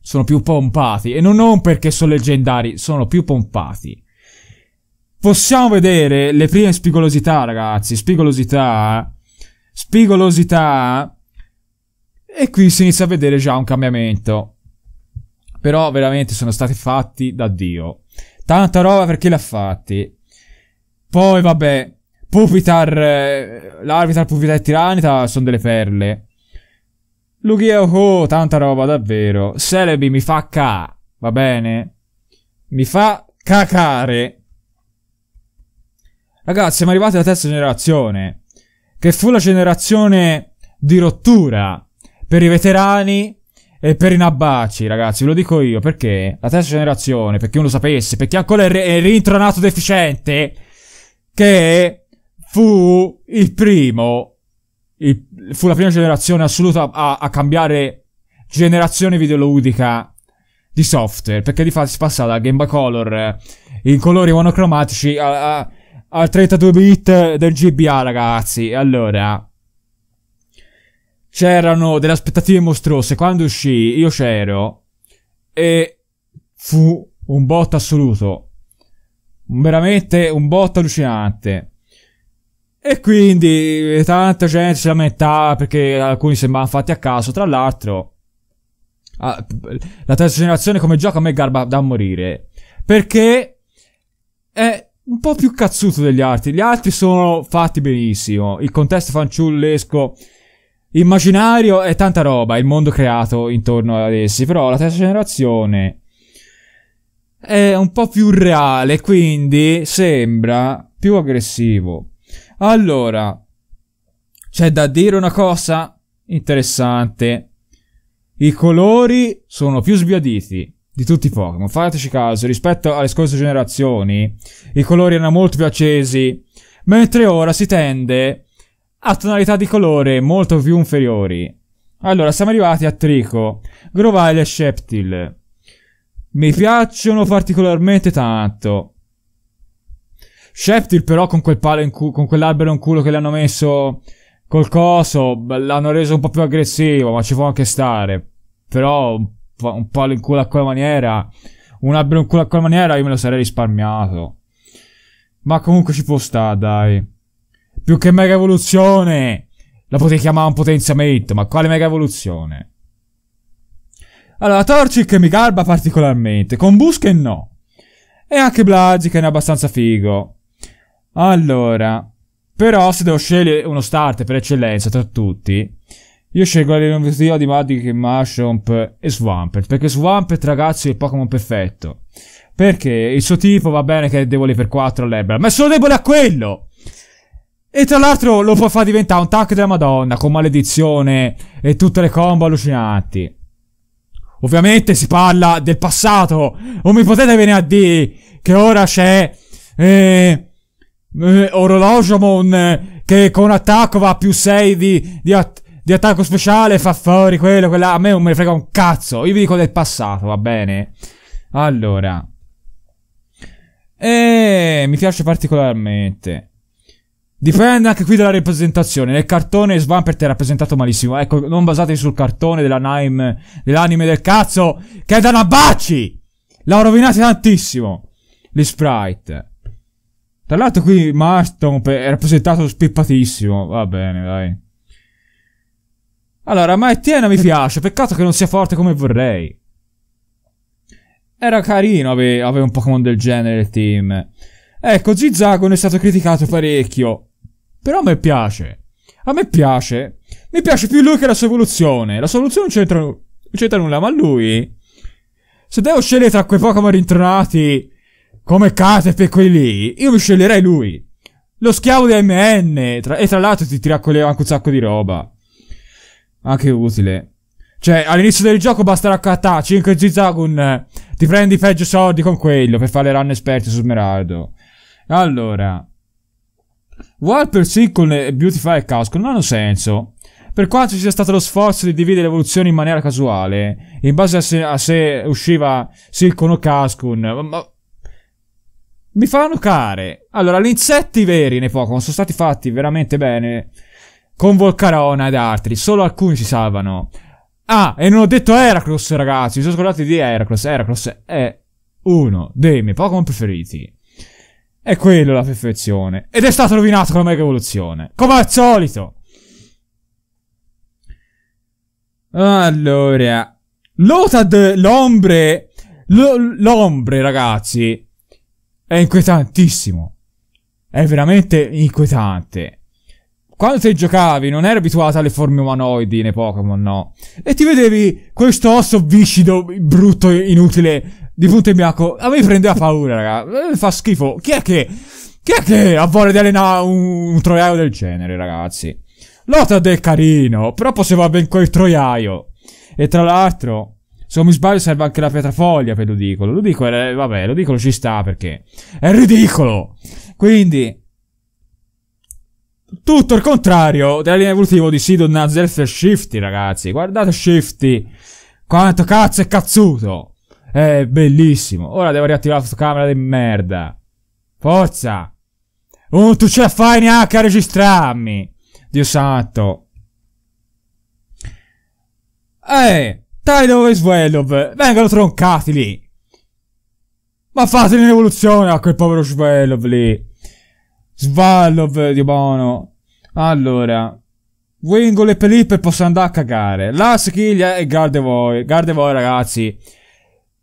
Sono più pompati. E non, non perché sono leggendari, sono più pompati. Possiamo vedere le prime spigolosità, ragazzi. Spigolosità. Spigolosità. E qui si inizia a vedere già un cambiamento. Però veramente sono stati fatti da Dio. Tanta roba per chi l'ha fatti. Poi vabbè, Pupitar, l'arbitro eh, l'Arvitar, Pupitar e Tiranita sono delle perle. Lugia, oh, tanta roba, davvero. Celebi mi fa ca, va bene? Mi fa cacare. Ragazzi, siamo arrivati alla terza generazione, che fu la generazione di rottura per i veterani e per i nabbaci, ragazzi. Ve lo dico io, perché la terza generazione, per chi non lo sapesse, per chi ancora è, rintronato deficiente, che È fu il primo, il, fu la prima generazione assoluta a, a cambiare generazione videoludica di software, perché di fatto si passava da Game Boy Color eh, in colori monocromatici a, 32 bit del GBA, ragazzi. Allora, c'erano delle aspettative mostruose. Quando uscì, io c'ero e fu un bot assoluto. Veramente un bot allucinante. E quindi eh, tanta gente si lamentava ah, perché alcuni sembravano fatti a caso. Tra l'altro, ah, la terza generazione come gioco a me garba da morire. Perché è un po' più cazzuto degli altri. Gli altri sono fatti benissimo. Il contesto fanciullesco immaginario è tanta roba. Il mondo creato intorno ad essi. Però la terza generazione è un po' più reale. Quindi sembra più aggressivo allora, c'è da dire una cosa interessante. I colori sono più sbiaditi di tutti i Pokémon. Fateci caso, rispetto alle scorse generazioni, i colori erano molto più accesi, mentre ora si tende a tonalità di colore molto più inferiori. Allora, siamo arrivati a Trico, Grovile e Sceptile. Mi piacciono particolarmente tanto. Sheffield però con quel palo in culo, con quell'albero in culo che le hanno messo col coso, l'hanno reso un po' più aggressivo, ma ci può anche stare. Però un, un palo in culo a quella maniera, un albero in culo a quella maniera io me lo sarei risparmiato. Ma comunque ci può stare, dai. Più che mega evoluzione! La potete chiamare un potenziamento, ma quale mega evoluzione? Allora, Torchic mi garba particolarmente, con Busken no. E anche Blasi che è abbastanza figo. Allora, però se devo scegliere uno starter per eccellenza tra tutti, io scelgo l'università di Magic, Mushroom e Swampert, perché Swampert ragazzi è il Pokémon perfetto. Perché il suo tipo va bene che è debole per 4 all'Ebra, ma è solo debole a quello! E tra l'altro lo può far diventare un tank della Madonna con maledizione e tutte le combo allucinanti. Ovviamente si parla del passato. Non mi potete venire a dire che ora c'è eh, eh, Orologiomon che con attacco va a più 6 di, di, at di, attacco speciale, fa fuori quello, quella. A me non me ne frega un cazzo. Io vi dico del passato, va bene? Allora. E eh, mi piace particolarmente. Dipende anche qui dalla rappresentazione. Nel cartone Svampert è rappresentato malissimo. Ecco, non basatevi sul cartone dell'anime del cazzo, che è da Nabacci! L'ha rovinato tantissimo. Gli sprite. Tra l'altro qui Marston è rappresentato spippatissimo. Va bene, dai. Allora, Maettiena mi piace. Peccato che non sia forte come vorrei. Era carino avere, un Pokémon del genere il team. Ecco, Zigzagon è stato criticato parecchio. Però a me piace. A me piace. Mi piace più lui che la sua evoluzione. La sua evoluzione non c'entra, nulla, ma lui... Se devo scegliere tra quei Pokémon rintronati come Catepe quelli lì, io mi sceglierei lui. Lo schiavo di MN. Tra, e tra l'altro ti raccoglieva anche un sacco di roba. Anche utile. Cioè, all'inizio del gioco basta raccattare 5 Zizagun. Ti prendi peggio soldi con quello per fare le run esperte su Smeraldo. Allora. Warper Sickle, Beautify e Casco non hanno senso. Per quanto ci sia stato lo sforzo di dividere l'evoluzione in maniera casuale, in base a se, a se usciva Silcon o Cascun, ma, mi fa nucare. Allora, gli insetti veri nei Pokémon sono stati fatti veramente bene. Con Volcarona ed altri. Solo alcuni si salvano. Ah, e non ho detto Heracross, ragazzi. Mi sono scordato di Heracross. Heracross è uno dei miei Pokémon preferiti. È quello la perfezione. Ed è stato rovinato con la Mega Evoluzione. Come al solito. Allora. Lotad, l'ombre... L'ombre, ragazzi. È inquietantissimo. È veramente inquietante. Quando te giocavi non eri abituato alle forme umanoidi nei Pokémon, no. E ti vedevi questo osso viscido, brutto, inutile, di punto in bianco. A me prendeva paura, raga. Eh, fa schifo. Chi è che... Chi è che ha voglia di allenare un, un troiaio del genere, ragazzi? Lotad è carino, però poteva ben quel troiaio. E tra l'altro, se non mi sbaglio serve anche la pietrafoglia per Ludicolo. Ludicolo, era, vabbè, Ludicolo ci sta perché è ridicolo. Quindi, tutto il contrario della linea evolutiva di Sidon Nazelf e Shifty, ragazzi. Guardate Shifty, quanto cazzo è cazzuto. È bellissimo. Ora devo riattivare la fotocamera di merda. Forza. Non oh, tu ce la fai neanche a registrarmi. Dio santo. Ehi. Tidov e Svelov vengono troncati lì. Ma fateli un'evoluzione a quel povero Svelov lì. Svalov di buono. Allora. Wingol e Pelippe possono andare a cagare. La Schiglia e Gardevoir. Gardevoir ragazzi.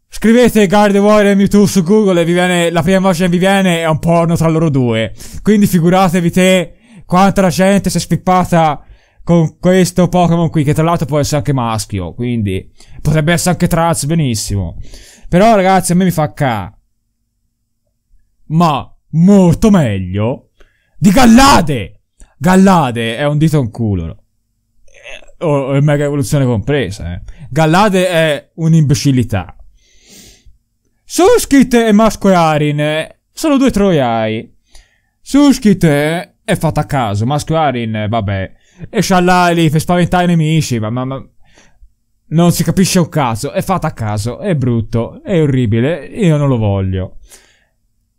Scrivete Gardevoir e Mewtwo su Google e vi viene, la prima immagine che vi viene è un porno tra loro due. Quindi figuratevi te quanta la gente si è spippata con questo Pokémon qui, che tra l'altro può essere anche maschio, quindi potrebbe essere anche trans, benissimo. Però ragazzi, a me mi fa ca. Ma molto meglio di Gallade. Gallade è un dito in culo. Eh, o è mega evoluzione compresa, eh. Gallade è un'imbecillità. Suskit e e Arin eh, sono due troiai. Suskit è fatta a caso, e Arin, vabbè, e c'ha lì per spaventare i nemici, ma, ma, ma, Non si capisce un caso, è fatta a caso, è brutto, è orribile, io non lo voglio.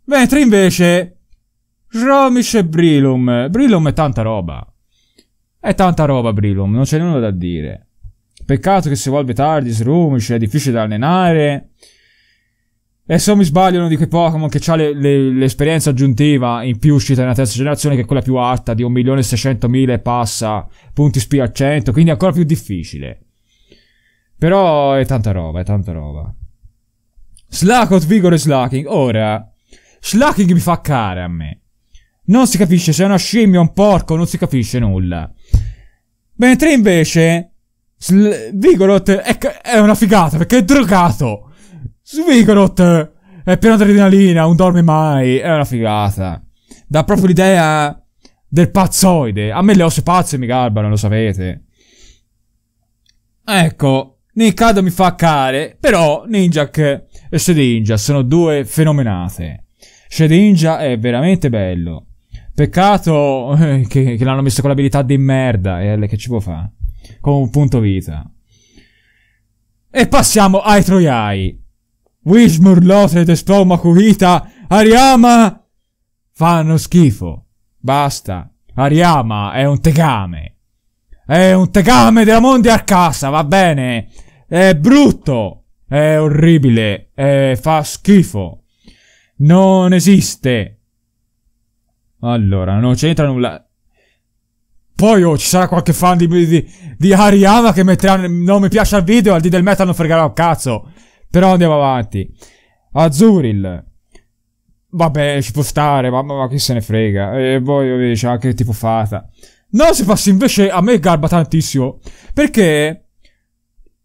Mentre invece... Romish e Brilum. Brilum è tanta roba. È tanta roba Brilum, non c'è nulla da dire. Peccato che si evolve tardi, Romish, è difficile da allenare... E se non mi sbaglio, uno di quei Pokémon che ha le, le, l'esperienza aggiuntiva in più uscita nella terza generazione, che è quella più alta, di 1.600.000 e passa punti spi a 100, quindi è ancora più difficile. Però è tanta roba, è tanta roba. Slackout, Vigor e Slacking. Ora, Slacking mi fa care a me. Non si capisce se è una scimmia o un porco, non si capisce nulla. Mentre invece, Sl- Vigorot è, è una figata perché è drogato. Svigorot È pieno di adrenalina, non dorme mai, è una figata. Da proprio l'idea del pazzoide. A me le osse pazze mi garbano, lo sapete. Ecco, Nikado mi fa care, però Ninjak e Shedinja sono due fenomenate. Shedinja è veramente bello. Peccato eh, che, che l'hanno messo con l'abilità di merda, e che ci può fare? Con un punto vita. E passiamo ai Troiai. Wismur de stomaco vita! Ariama! Fanno schifo. Basta. Ariama è un tegame. È un tegame della mondi a casa, va bene? È brutto. È orribile. È... fa schifo. Non esiste. Allora, non c'entra nulla. Poi oh, ci sarà qualche fan di, di, di Ariama che metterà Non mi piace al video al di del metal non fregherà un cazzo. Però andiamo avanti. Azuril. Vabbè, ci può stare, mamma, ma chi se ne frega. E poi vabbè, c'è anche ah, tipo fata. No, si passa invece a me garba tantissimo. Perché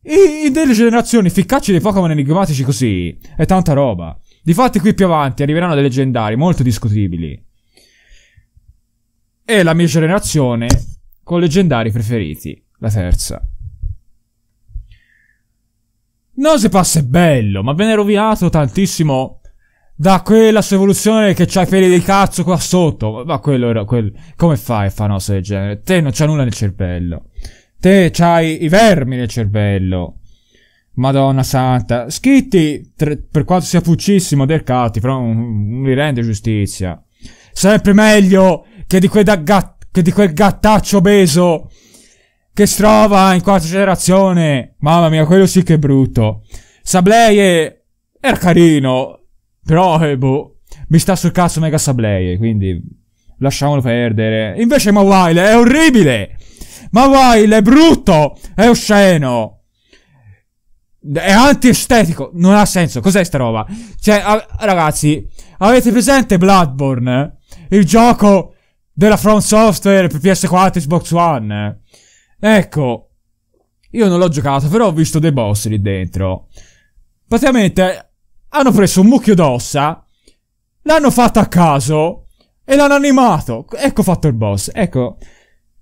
In delle generazioni ficcacci dei Pokémon enigmatici così è tanta roba. Difatti qui più avanti arriveranno dei leggendari molto discutibili. E la mia generazione con leggendari preferiti, la terza. Non si passa bello, ma viene rovinato tantissimo da quella sua evoluzione che c'ha i peli di cazzo qua sotto. Ma quello era quello. Come fai a fare una cosa del genere? Te non c'ha nulla nel cervello. Te c'hai i vermi nel cervello. Madonna santa. Schitti, tre, per quanto sia fuccissimo del catti, però non gli rende giustizia. Sempre meglio che di, quel da, che di quel gattaccio obeso che si trova in quarta generazione. Mamma mia, quello sì che è brutto. Sableie era carino, però eh, boh, mi sta sul cazzo Mega Sableie, quindi lasciamolo perdere. Invece Mawile è orribile. Mawile è brutto, è osceno. È antiestetico, non ha senso. Cos'è sta roba? Cioè, ragazzi, avete presente Bloodborne? Il gioco della From Software per PS4 e Xbox One? Ecco, io non l'ho giocato, però ho visto dei boss lì dentro. Praticamente hanno preso un mucchio d'ossa, l'hanno fatto a caso e l'hanno animato. Ecco fatto il boss. Ecco,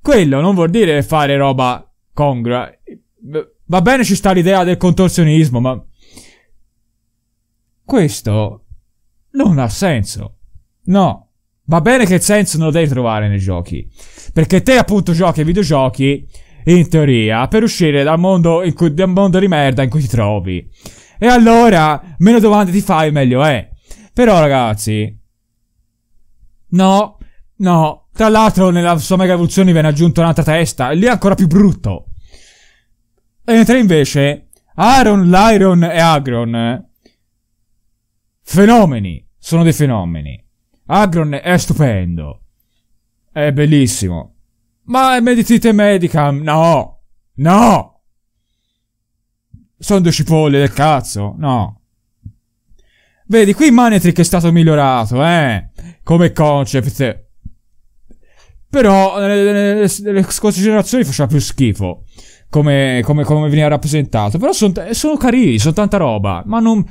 quello non vuol dire fare roba congrua. Va bene, ci sta l'idea del contorsionismo, ma. Questo non ha senso. No. Va bene che il senso non lo devi trovare nei giochi. Perché te appunto giochi ai videogiochi in teoria, per uscire dal mondo, cui, dal mondo di merda in cui ti trovi. E allora, meno domande ti fai, meglio è. Però, ragazzi, no, no. Tra l'altro, nella sua mega evoluzione viene aggiunta un'altra testa, e lì è ancora più brutto. E Mentre invece, Aaron, Lyron e Agron, fenomeni, sono dei fenomeni. Agron è stupendo, è bellissimo. Ma è Medicite Medicam, no! No! Sono due cipolle del cazzo, no! Vedi, qui Manetrick è stato migliorato, eh! Come concept. Però nelle, eh, nelle, nelle scorse generazioni faceva più schifo. Come, come, come veniva rappresentato. Però son, sono carini, sono tanta roba. Ma non...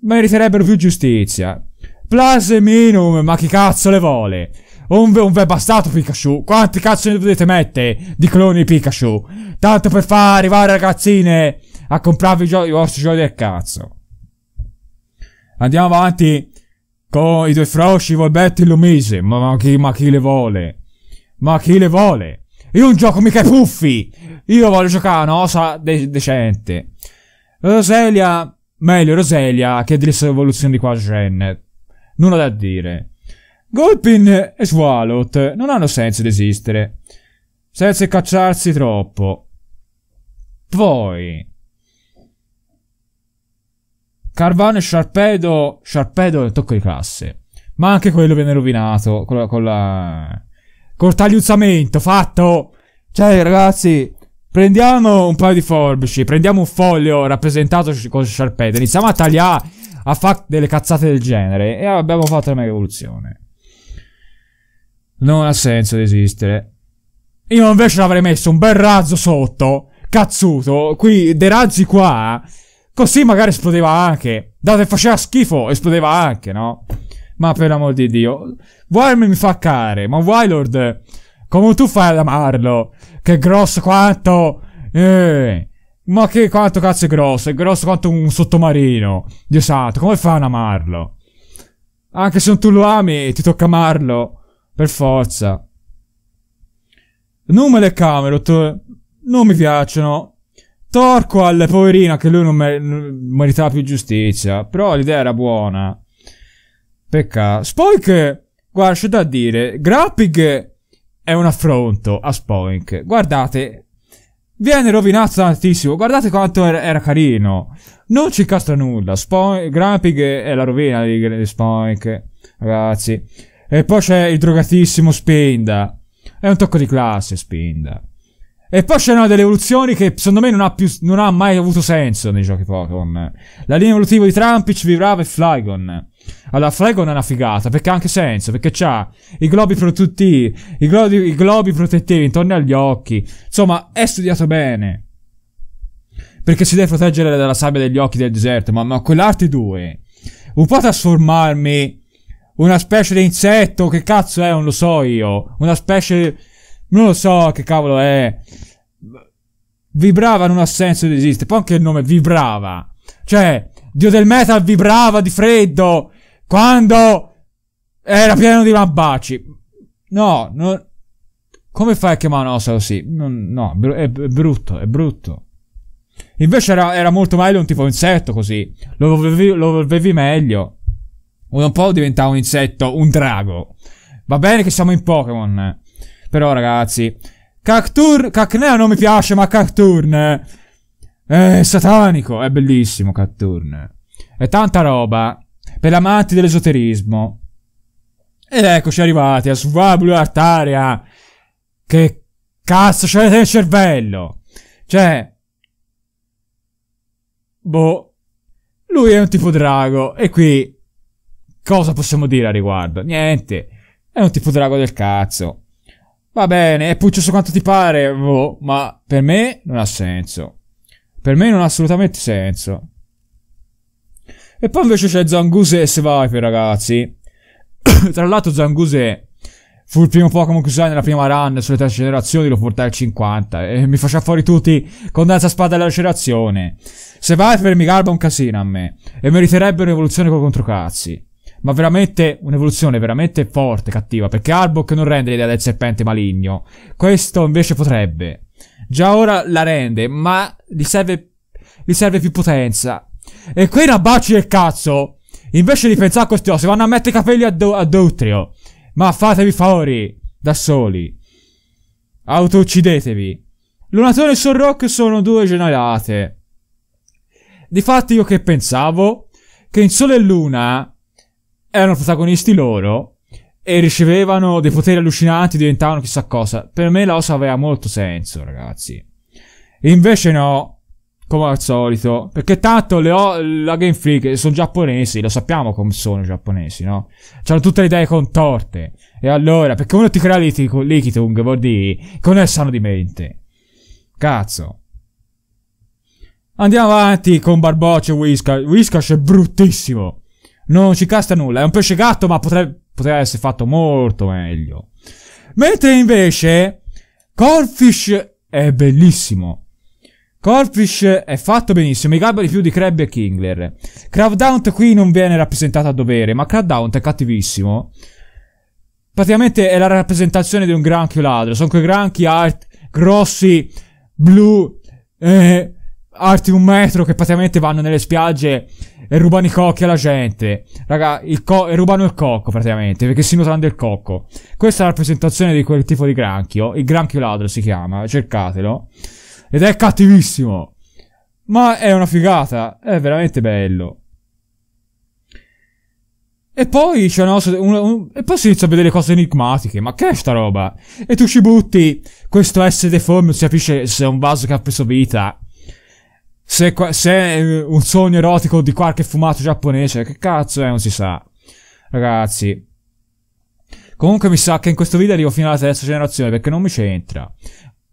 Meriterebbero più giustizia. Plus e minum, ma chi cazzo le vuole? Un, un bel bastardo Pikachu. Quanti cazzo ne potete mettere di cloni Pikachu? Tanto per far arrivare ragazzine a comprarvi i, i vostri giochi del cazzo. Andiamo avanti con i due frosci, Volbetti e Lumise. Ma, ma, chi, ma chi le vuole? Ma chi le vuole? Io un gioco mica ai puffi. Io voglio giocare a una cosa de decente. Roselia, meglio Roselia che delle evoluzioni di qua Gen. Nulla da dire. Gulpin e Swalot non hanno senso di esistere, senza cacciarsi troppo. Poi... Carvano e Sharpedo, Sharpedo è un tocco di classe, ma anche quello viene rovinato con la... Con la... Col tagliuzzamento fatto! Cioè, ragazzi, prendiamo un paio di forbici, prendiamo un foglio rappresentato con Sharpedo, iniziamo a tagliare, a fare delle cazzate del genere e abbiamo fatto la mega evoluzione. Non ha senso di esistere. Io invece l'avrei messo un bel razzo sotto, cazzuto, qui, dei razzi qua, così magari esplodeva anche. Dato che faceva schifo, esplodeva anche, no? Ma per l'amor di Dio, Wyrm mi fa care, ma Wylord, come tu fai ad amarlo? Che grosso quanto... Eh, ma che quanto cazzo è grosso? È grosso quanto un sottomarino. Dio santo, come fai ad amarlo? Anche se non tu lo ami, ti tocca amarlo. Per forza. Non e Camelot non mi piacciono. Torco al poverina che lui non, mer- meritava più giustizia. Però l'idea era buona. Peccato. Spoink, guarda, c'è da dire. Grappig è un affronto a Spoink. Guardate, viene rovinato tantissimo. Guardate quanto era, era carino. Non ci casta nulla. Spoink, Grappig è la rovina di, di Spoink, ragazzi. E poi c'è il drogatissimo Spinda. È un tocco di classe Spinda. E poi c'è una delle evoluzioni che secondo me non ha, più, non ha mai avuto senso nei giochi Pokémon. La linea evolutiva di Trampic, Vibrava e Flygon. Allora, Flygon è una figata perché ha anche senso, perché ha i globi protettivi, i globi, i globi protettivi intorno agli occhi. Insomma, è studiato bene. Perché si deve proteggere dalla sabbia degli occhi del deserto, ma, ma quell'arte 2. Un po' trasformarmi una specie di insetto, che cazzo è, non lo so io, una specie, non lo so che cavolo è, vibrava non ha senso di esistere, poi anche il nome vibrava, cioè, Dio del metal vibrava di freddo, quando era pieno di babbaci, no, non... Come fai a chiamare una cosa così? Non, no, è, brutto, è brutto. Invece era, era molto meglio un tipo insetto così. Lo vivevi, lo vivevi meglio. Un po' diventava un insetto, un drago. Va bene che siamo in Pokémon. Però, ragazzi. Cactur. Cacneo non mi piace, ma Cacturn. Eh. Eh, è satanico. È bellissimo, Cacturn. È tanta roba. Per amanti dell'esoterismo. Ed eccoci arrivati a Swablu Artaria. Che cazzo c'è nel cervello? Cioè. Boh. Lui è un tipo drago. E qui Cosa possiamo dire a riguardo? Niente. È un tipo drago del cazzo. Va bene, è puccio su quanto ti pare, boh, ma per me non ha senso. Per me non ha assolutamente senso. E poi invece c'è Zanguse e Seviper, ragazzi. [coughs] Tra l'altro Zanguse fu il primo Pokémon che usai nella prima run sulle tre generazioni, lo portai al 50 e mi faceva fuori tutti con danza spada alla lacerazione. Seviper mi garba un casino a me e meriterebbe un'evoluzione con controcazzi ma veramente un'evoluzione veramente forte, cattiva, perché Arbok non rende l'idea del serpente maligno. Questo invece potrebbe. Già ora la rende, ma gli serve, gli serve più potenza. E quei rabbacci del cazzo, invece di pensare a questi ossi, vanno a mettere i capelli a, do, a Doutrio. Ma fatevi fuori, da soli. Autouccidetevi. Lunatone e Rock sono due generate. Difatti io che pensavo, che in Sole e Luna erano protagonisti loro e ricevevano dei poteri allucinanti, diventavano chissà cosa. Per me la cosa aveva molto senso, ragazzi. Invece no, come al solito, perché tanto le ho, la Game Freak sono giapponesi, lo sappiamo come sono i giapponesi, no? C'hanno tutte le idee contorte. E allora, perché uno ti crea l'Ikitung, vuol dire che non è sano di mente. Cazzo. Andiamo avanti con Barboccio e Whiskash. Whiskash è bruttissimo. Non ci casta nulla, è un pesce gatto ma potrebbe, potrebbe essere fatto molto meglio. Mentre invece Corfish è bellissimo. Corfish è fatto benissimo, mi gabba di più di Crab e Kingler. Crackdown qui non viene rappresentato a dovere, ma Crackdown è cattivissimo. Praticamente è la rappresentazione di un granchio ladro. Sono quei granchi art, grossi, blu, eh, arti un metro che praticamente vanno nelle spiagge e rubano i cocchi alla gente. Raga, il co- e rubano il cocco praticamente, perché si nutrono del cocco. Questa è la rappresentazione di quel tipo di granchio. Il granchio ladro si chiama, cercatelo. Ed è cattivissimo. Ma è una figata, è veramente bello. E poi c'è una cosa. Un, un, e poi si inizia a vedere cose enigmatiche. Ma che è sta roba? E tu ci butti questo S deforme, non si capisce se è un vaso che ha preso vita se, se è eh, un sogno erotico di qualche fumato giapponese, che cazzo è, non si sa. Ragazzi. Comunque mi sa che in questo video arrivo fino alla terza generazione, perché non mi c'entra.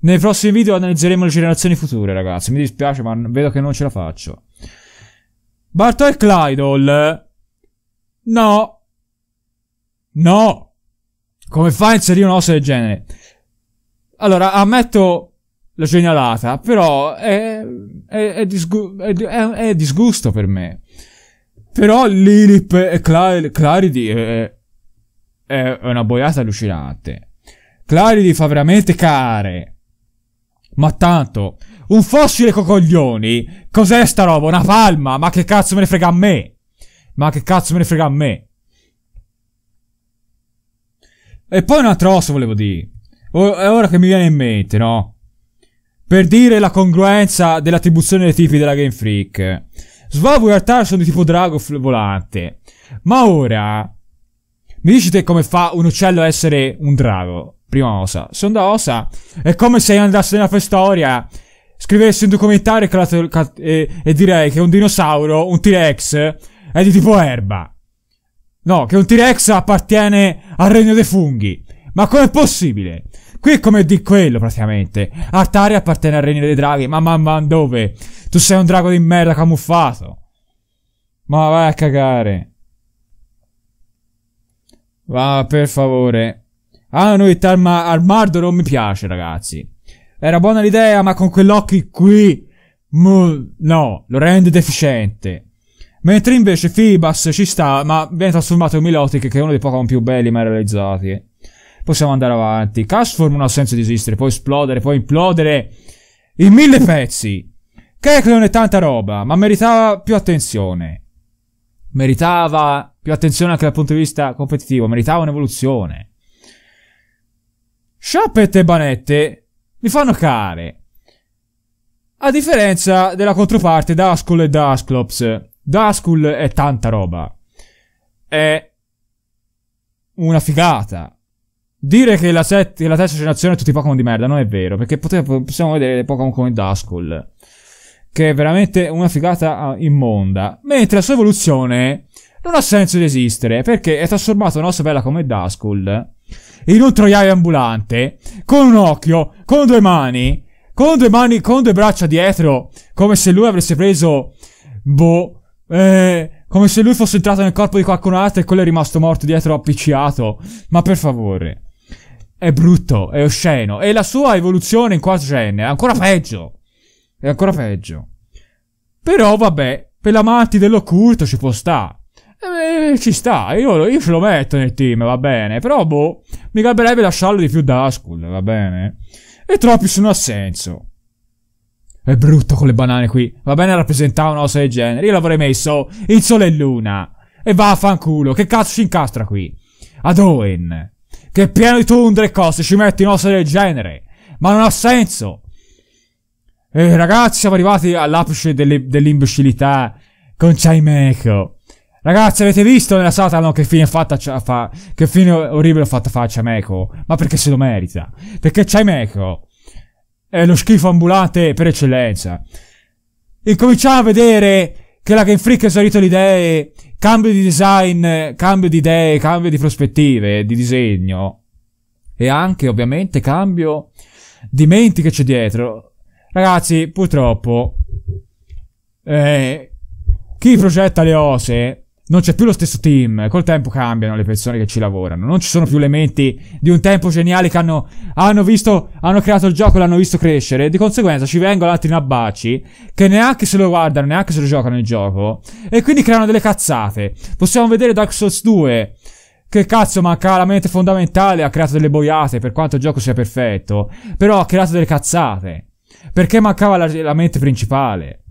Nei prossimi video analizzeremo le generazioni future, ragazzi. Mi dispiace, ma vedo che non ce la faccio. Bartol e Clydol. No. No. Come fa a inserire una cosa del genere? Allora, ammetto la segnalata, però è, è, è, disgu- è, disgusto per me. Però Lilip e Clar- Clarity eh, è, è una boiata allucinante. Clarity fa veramente care. Ma tanto, un fossile coglioni? Cos'è sta roba? Una palma? Ma che cazzo me ne frega a me? Ma che cazzo me ne frega a me? E poi un altro osso volevo dire. O- è ora che mi viene in mente, no? per dire la congruenza dell'attribuzione dei tipi della Game Freak. Svavu e Artar sono di tipo drago volante. Ma ora, mi dicite come fa un uccello a essere un drago? Prima cosa. Seconda cosa, è come se andasse nella festoria, scrivessi un documentario e, e direi che un dinosauro, un T-Rex, è di tipo erba. No, che un T-Rex appartiene al regno dei funghi. Ma com'è possibile? Qui è come di quello, praticamente. Artaria appartiene al regno dei draghi, ma man man dove? Tu sei un drago di merda camuffato. Ma vai a cagare. Va, per favore. Ah, noi Tarma al Mardo non mi piace, ragazzi. Era buona l'idea, ma con quell'occhio qui... Mh, no, lo rende deficiente. Mentre invece Fibas ci sta, ma viene trasformato in Milotic, che è uno dei Pokémon più belli mai realizzati possiamo andare avanti. Cashform non ha senso di esistere, poi esplodere, poi implodere in mille pezzi. Kekron è tanta roba, ma meritava più attenzione. Meritava più attenzione anche dal punto di vista competitivo, meritava un'evoluzione. Schappet e Banette mi fanno care. A differenza della controparte Daskull e Dasklops. Daskull è tanta roba. È una figata. Dire che la, set, la terza generazione è tutti Pokémon di merda non è vero, perché potrebbe, possiamo vedere Pokémon come Duskull, che è veramente una figata ah, immonda, mentre la sua evoluzione non ha senso di esistere, perché è trasformato una ossa bella come Duskull in un troiaio ambulante, con un occhio, con due mani, con due mani, con due braccia dietro, come se lui avesse preso, boh, eh, come se lui fosse entrato nel corpo di qualcun altro e quello è rimasto morto dietro appicciato. Ma per favore è brutto, è osceno. E la sua evoluzione in quasi gen è ancora peggio. È ancora peggio. Però vabbè, per l'amante dell'occulto ci può stare. Eh, ci sta, io, io, ce lo metto nel team, va bene. Però boh, mi garberebbe lasciarlo di più da Ascul, va bene. E troppi sono a senso. È brutto con le banane qui. Va bene rappresentare una cosa del genere. Io l'avrei messo in sole e luna. E vaffanculo, Che cazzo ci incastra qui? Ad Owen che è pieno di tundra e cose, ci metti una cosa del genere. Ma non ha senso. E eh, ragazzi, siamo arrivati all'apice dell'imbecillità con Ciameco. Ragazzi, avete visto nella Satana no, che fine fatta fa, che fine orribile ha fatto fare a Ciameco? Ma perché se lo merita? Perché Ciameco è lo schifo ambulante per eccellenza. Incominciamo a vedere che la Game Freak ha esaurito le idee Cambio di design, cambio di idee, cambio di prospettive, di disegno. E anche, ovviamente, cambio di menti che c'è dietro. Ragazzi, purtroppo, eh, chi progetta le ose non c'è più lo stesso team, col tempo cambiano le persone che ci lavorano, non ci sono più le menti di un tempo geniale che hanno, hanno visto, hanno creato il gioco e l'hanno visto crescere, di conseguenza ci vengono altri nabbaci che neanche se lo guardano, neanche se lo giocano il gioco, e quindi creano delle cazzate. Possiamo vedere Dark Souls 2, che cazzo manca la mente fondamentale, ha creato delle boiate, per quanto il gioco sia perfetto, però ha creato delle cazzate, perché mancava la, la mente principale.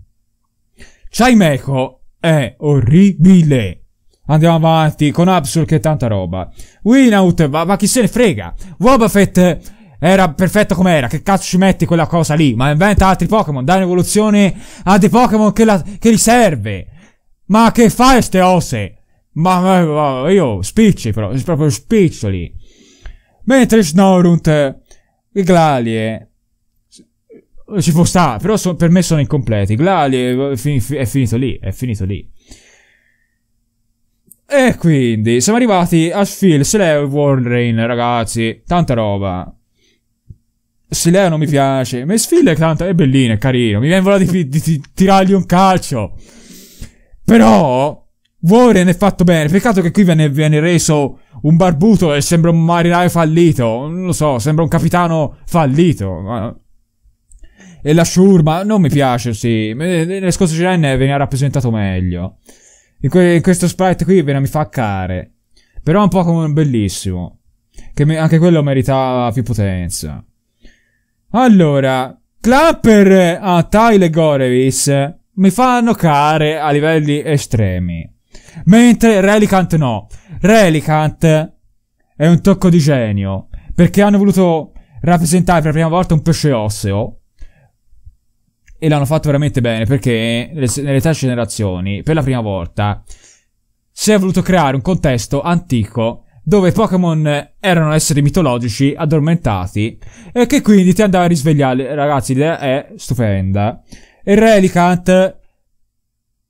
C'hai Meco è orribile. Andiamo avanti con Absol che è tanta roba. Winout, ma, ma chi se ne frega? Wobbuffet era perfetto com'era. Che cazzo ci metti quella cosa lì? Ma inventa altri Pokémon, dai un'evoluzione a dei Pokémon che, la, che gli serve. Ma che fai ste ose? Ma, ma, ma io spicci però, proprio spiccioli. Mentre Snorunt, Glalie, ci può stare, però so, per me sono incompleti. Glalie eh, è, è finito lì, è finito lì. E quindi siamo arrivati a Sphil, Sleo e Wardrain, ragazzi. Tanta roba. Sleo non mi piace. Ma Sphil è, tanto, è bellino, è carino. Mi viene voglia di, di, di tirargli un calcio. Però... Warren è fatto bene. Peccato che qui viene, viene reso un barbuto e sembra un marinaio fallito. Non lo so, sembra un capitano fallito. E la Shurma non mi piace, sì. Nelle scorse gen veniva rappresentato meglio. In, que- in questo sprite qui viene a mi care. Però è un Pokémon bellissimo. Che me- anche quello meritava più potenza. Allora, Clapper a Tile e Gorevis mi fanno care a livelli estremi. Mentre Relicant no. Relicant è un tocco di genio. Perché hanno voluto rappresentare per la prima volta un pesce osseo e l'hanno fatto veramente bene perché nelle tre generazioni, per la prima volta, si è voluto creare un contesto antico dove i Pokémon erano esseri mitologici addormentati e che quindi ti andava a risvegliare. Ragazzi, l'idea è stupenda. E Relicant,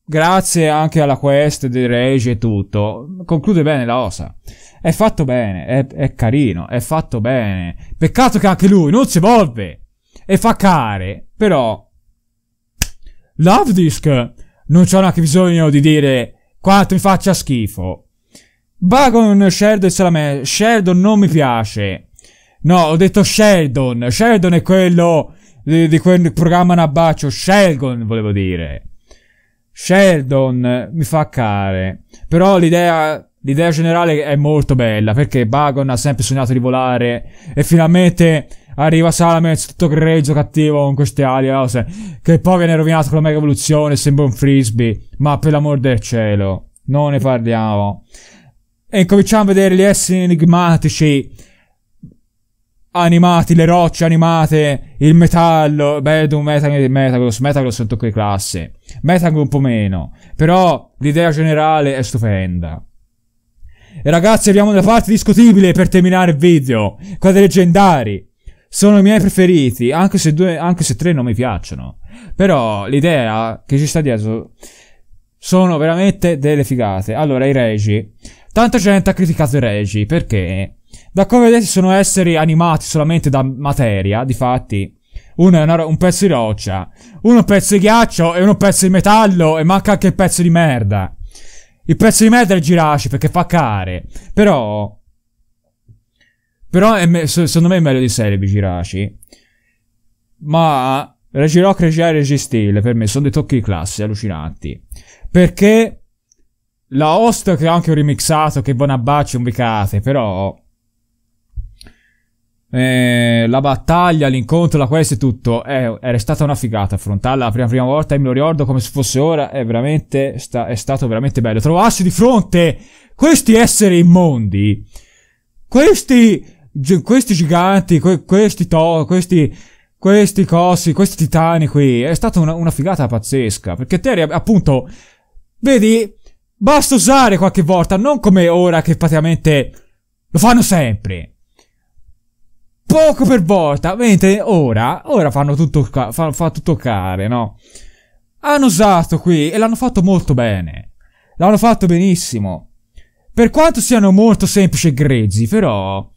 grazie anche alla quest di Rage e tutto, conclude bene la osa. È fatto bene, è, è carino, è fatto bene. Peccato che anche lui non si evolve e fa care, però Love Disc, non c'è neanche bisogno di dire quanto mi faccia schifo. Bagon Sheldon e Sheldon non mi piace. No, ho detto Sheldon. Sheldon è quello di, di quel programma Nabaccio. Sheldon volevo dire. Sheldon mi fa care. Però l'idea, l'idea generale è molto bella perché Bagon ha sempre sognato di volare e finalmente Arriva Salamence, tutto grezzo, cattivo, con queste ali, cose. Eh, che poi viene rovinato con la mega evoluzione, sembra un frisbee. Ma per l'amor del cielo, non ne parliamo. E cominciamo a vedere gli esseri enigmatici animati, le rocce animate, il metallo, Bedum, Metagross, Metagross, Metagross sono tocco di classe, Metagross un po' meno, però l'idea generale è stupenda. E ragazzi abbiamo una parte discutibile per terminare il video, quadri leggendari sono i miei preferiti, anche se, due, anche se tre non mi piacciono. Però l'idea che ci sta dietro sono veramente delle figate. Allora, i Regi. Tanta gente ha criticato i Regi perché, da come vedete, sono esseri animati solamente da materia. Difatti, uno è una, un pezzo di roccia, uno è un pezzo di ghiaccio e uno è un pezzo di metallo e manca anche il pezzo di merda. Il pezzo di merda è il giraci perché fa care. Però, però me- secondo me è meglio di Celebi Giraci. Ma Regiroc, Regia e Registile per me sono dei tocchi di classe allucinanti. Perché la host che ho anche remixato, che Bonabacci un bicate, però... Eh, la battaglia, l'incontro, la quest e tutto eh, era stata una figata affrontarla la prima, prima volta e me lo ricordo come se fosse ora è veramente sta, è stato veramente bello trovarsi di fronte questi esseri immondi questi questi giganti, que- questi to, questi, questi cosi, questi titani qui, è stata una, una figata pazzesca, perché Terry, appunto, vedi, basta usare qualche volta, non come ora che praticamente lo fanno sempre. Poco per volta, mentre ora, ora fanno tutto, fa, fa tutto care, no? Hanno usato qui e l'hanno fatto molto bene. L'hanno fatto benissimo. Per quanto siano molto semplici e grezzi, però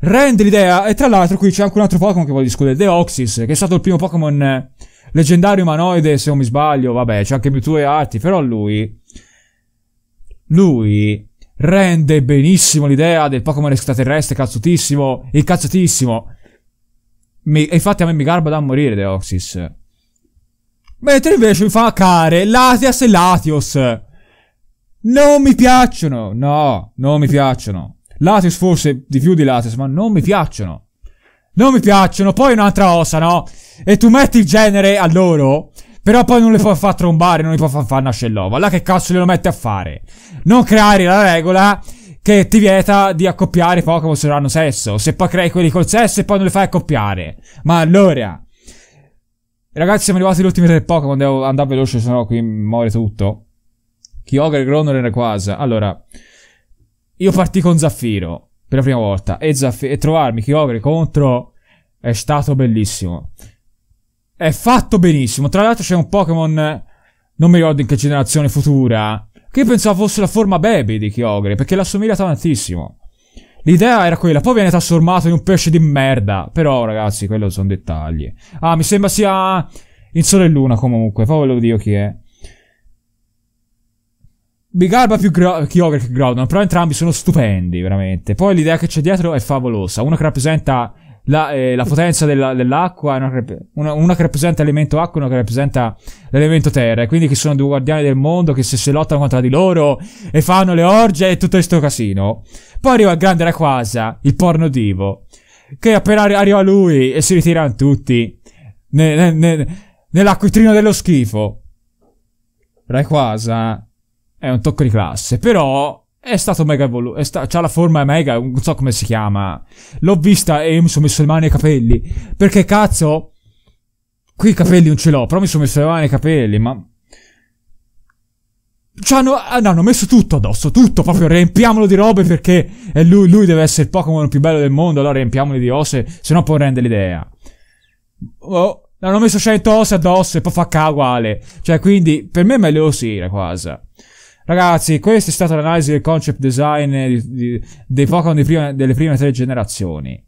rende l'idea. E tra l'altro qui c'è anche un altro Pokémon che voglio discutere, Deoxys, che è stato il primo Pokémon eh, leggendario umanoide, se non mi sbaglio, vabbè, c'è anche Mewtwo e Arti, però lui... Lui rende benissimo l'idea del Pokémon extraterrestre, cazzutissimo, il cazzutissimo. Mi, infatti a me mi garba da morire Deoxys. Mentre invece mi fa care Latias e Latios. Non mi piacciono, no, non mi piacciono. Latius forse di più di Latius, ma non mi piacciono. Non mi piacciono, poi un'altra ossa, no? E tu metti il genere a loro, però poi non le puoi far trombare, non li puoi far fare nascere l'ova. Là che cazzo glielo metti a fare? Non creare la regola che ti vieta di accoppiare Pokémon se non hanno sesso. Se poi crei quelli col sesso e poi non li fai accoppiare. Ma allora... Ragazzi, siamo arrivati all'ultimo del Pokémon, devo andare veloce, sennò qui muore tutto. Kyogre, Gronon e Rayquaza. Allora io partì con Zaffiro per la prima volta e, Zaffi- e trovarmi Kyogre contro è stato bellissimo. È fatto benissimo. Tra l'altro c'è un Pokémon, non mi ricordo in che generazione futura, che io pensavo fosse la forma baby di Kyogre, perché l'assomiglia tantissimo. L'idea era quella, poi viene trasformato in un pesce di merda. Però, ragazzi, quello sono dettagli. Ah, mi sembra sia in Sole e Luna comunque, poi ve lo dico chi è. Big Alba più Gro- Kyogre che Groudon, però entrambi sono stupendi, veramente. Poi l'idea che c'è dietro è favolosa. Una che rappresenta la, eh, la potenza della, dell'acqua, una che, una, una che, rappresenta l'elemento acqua e una che rappresenta l'elemento terra. E quindi che sono due guardiani del mondo che se si lottano contro di loro e fanno le orge e tutto questo casino. Poi arriva il grande Raquasa, il porno divo, che appena arri- arriva lui e si ritirano tutti ne, ne, ne, nell'acquitrino dello schifo. Raquasa è un tocco di classe, però è stato mega evoluto, sta- c'ha la forma mega, non so come si chiama. L'ho vista e mi sono messo le mani ai capelli, perché cazzo, qui i capelli non ce l'ho, però mi sono messo le mani ai capelli, ma... Ci hanno, ah, hanno messo tutto addosso, tutto, proprio riempiamolo di robe perché lui, lui deve essere il Pokémon più bello del mondo, allora riempiamolo di ose, se no può rendere l'idea. Oh, hanno messo 100 ose addosso e poi fa K uguale. Cioè, quindi, per me è meglio così la cosa. Ragazzi, questa è stata l'analisi del concept design di, di, dei Pokémon delle prime tre generazioni.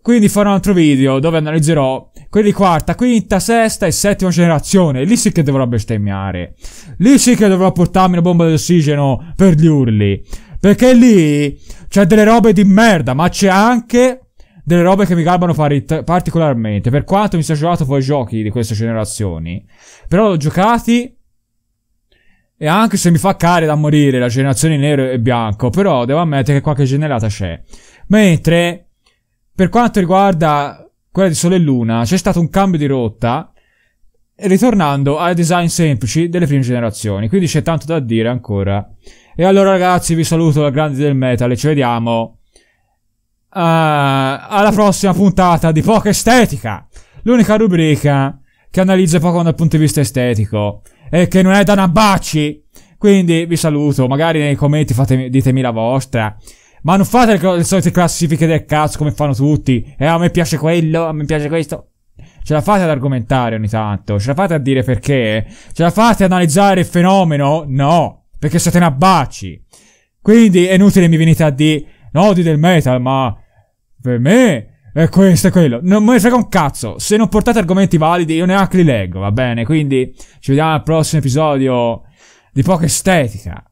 Quindi farò un altro video dove analizzerò quelli quarta, quinta, sesta e settima generazione. Lì sì che dovrò bestemmiare. Lì sì che dovrò portarmi una bomba d'ossigeno per gli urli. Perché lì c'è delle robe di merda, ma c'è anche delle robe che mi garbano particolarmente. Per quanto mi sia giocato poi giochi di queste generazioni. Però l'ho giocati e anche se mi fa care da morire la generazione nero e bianco, però devo ammettere che qualche generata c'è. Mentre, per quanto riguarda quella di Sole e Luna, c'è stato un cambio di rotta, ritornando ai design semplici delle prime generazioni. Quindi c'è tanto da dire ancora. E allora ragazzi, vi saluto da Grandi del Metal e ci vediamo uh, alla prossima puntata di Poca Estetica, l'unica rubrica che analizza Pokémon dal punto di vista estetico e che non è da nabacci. Quindi vi saluto, magari nei commenti fatemi, ditemi la vostra. Ma non fate le, le solite classifiche del cazzo come fanno tutti. Eh, a me piace quello, a me piace questo. Ce la fate ad argomentare ogni tanto? Ce la fate a dire perché? Ce la fate ad analizzare il fenomeno? No, perché siete nabacci. Quindi è inutile mi venite a dire no, di del metal, ma per me e questo è quello. Non me ne frega un cazzo. Se non portate argomenti validi, io neanche li leggo, va bene? Quindi ci vediamo al prossimo episodio di poca estetica.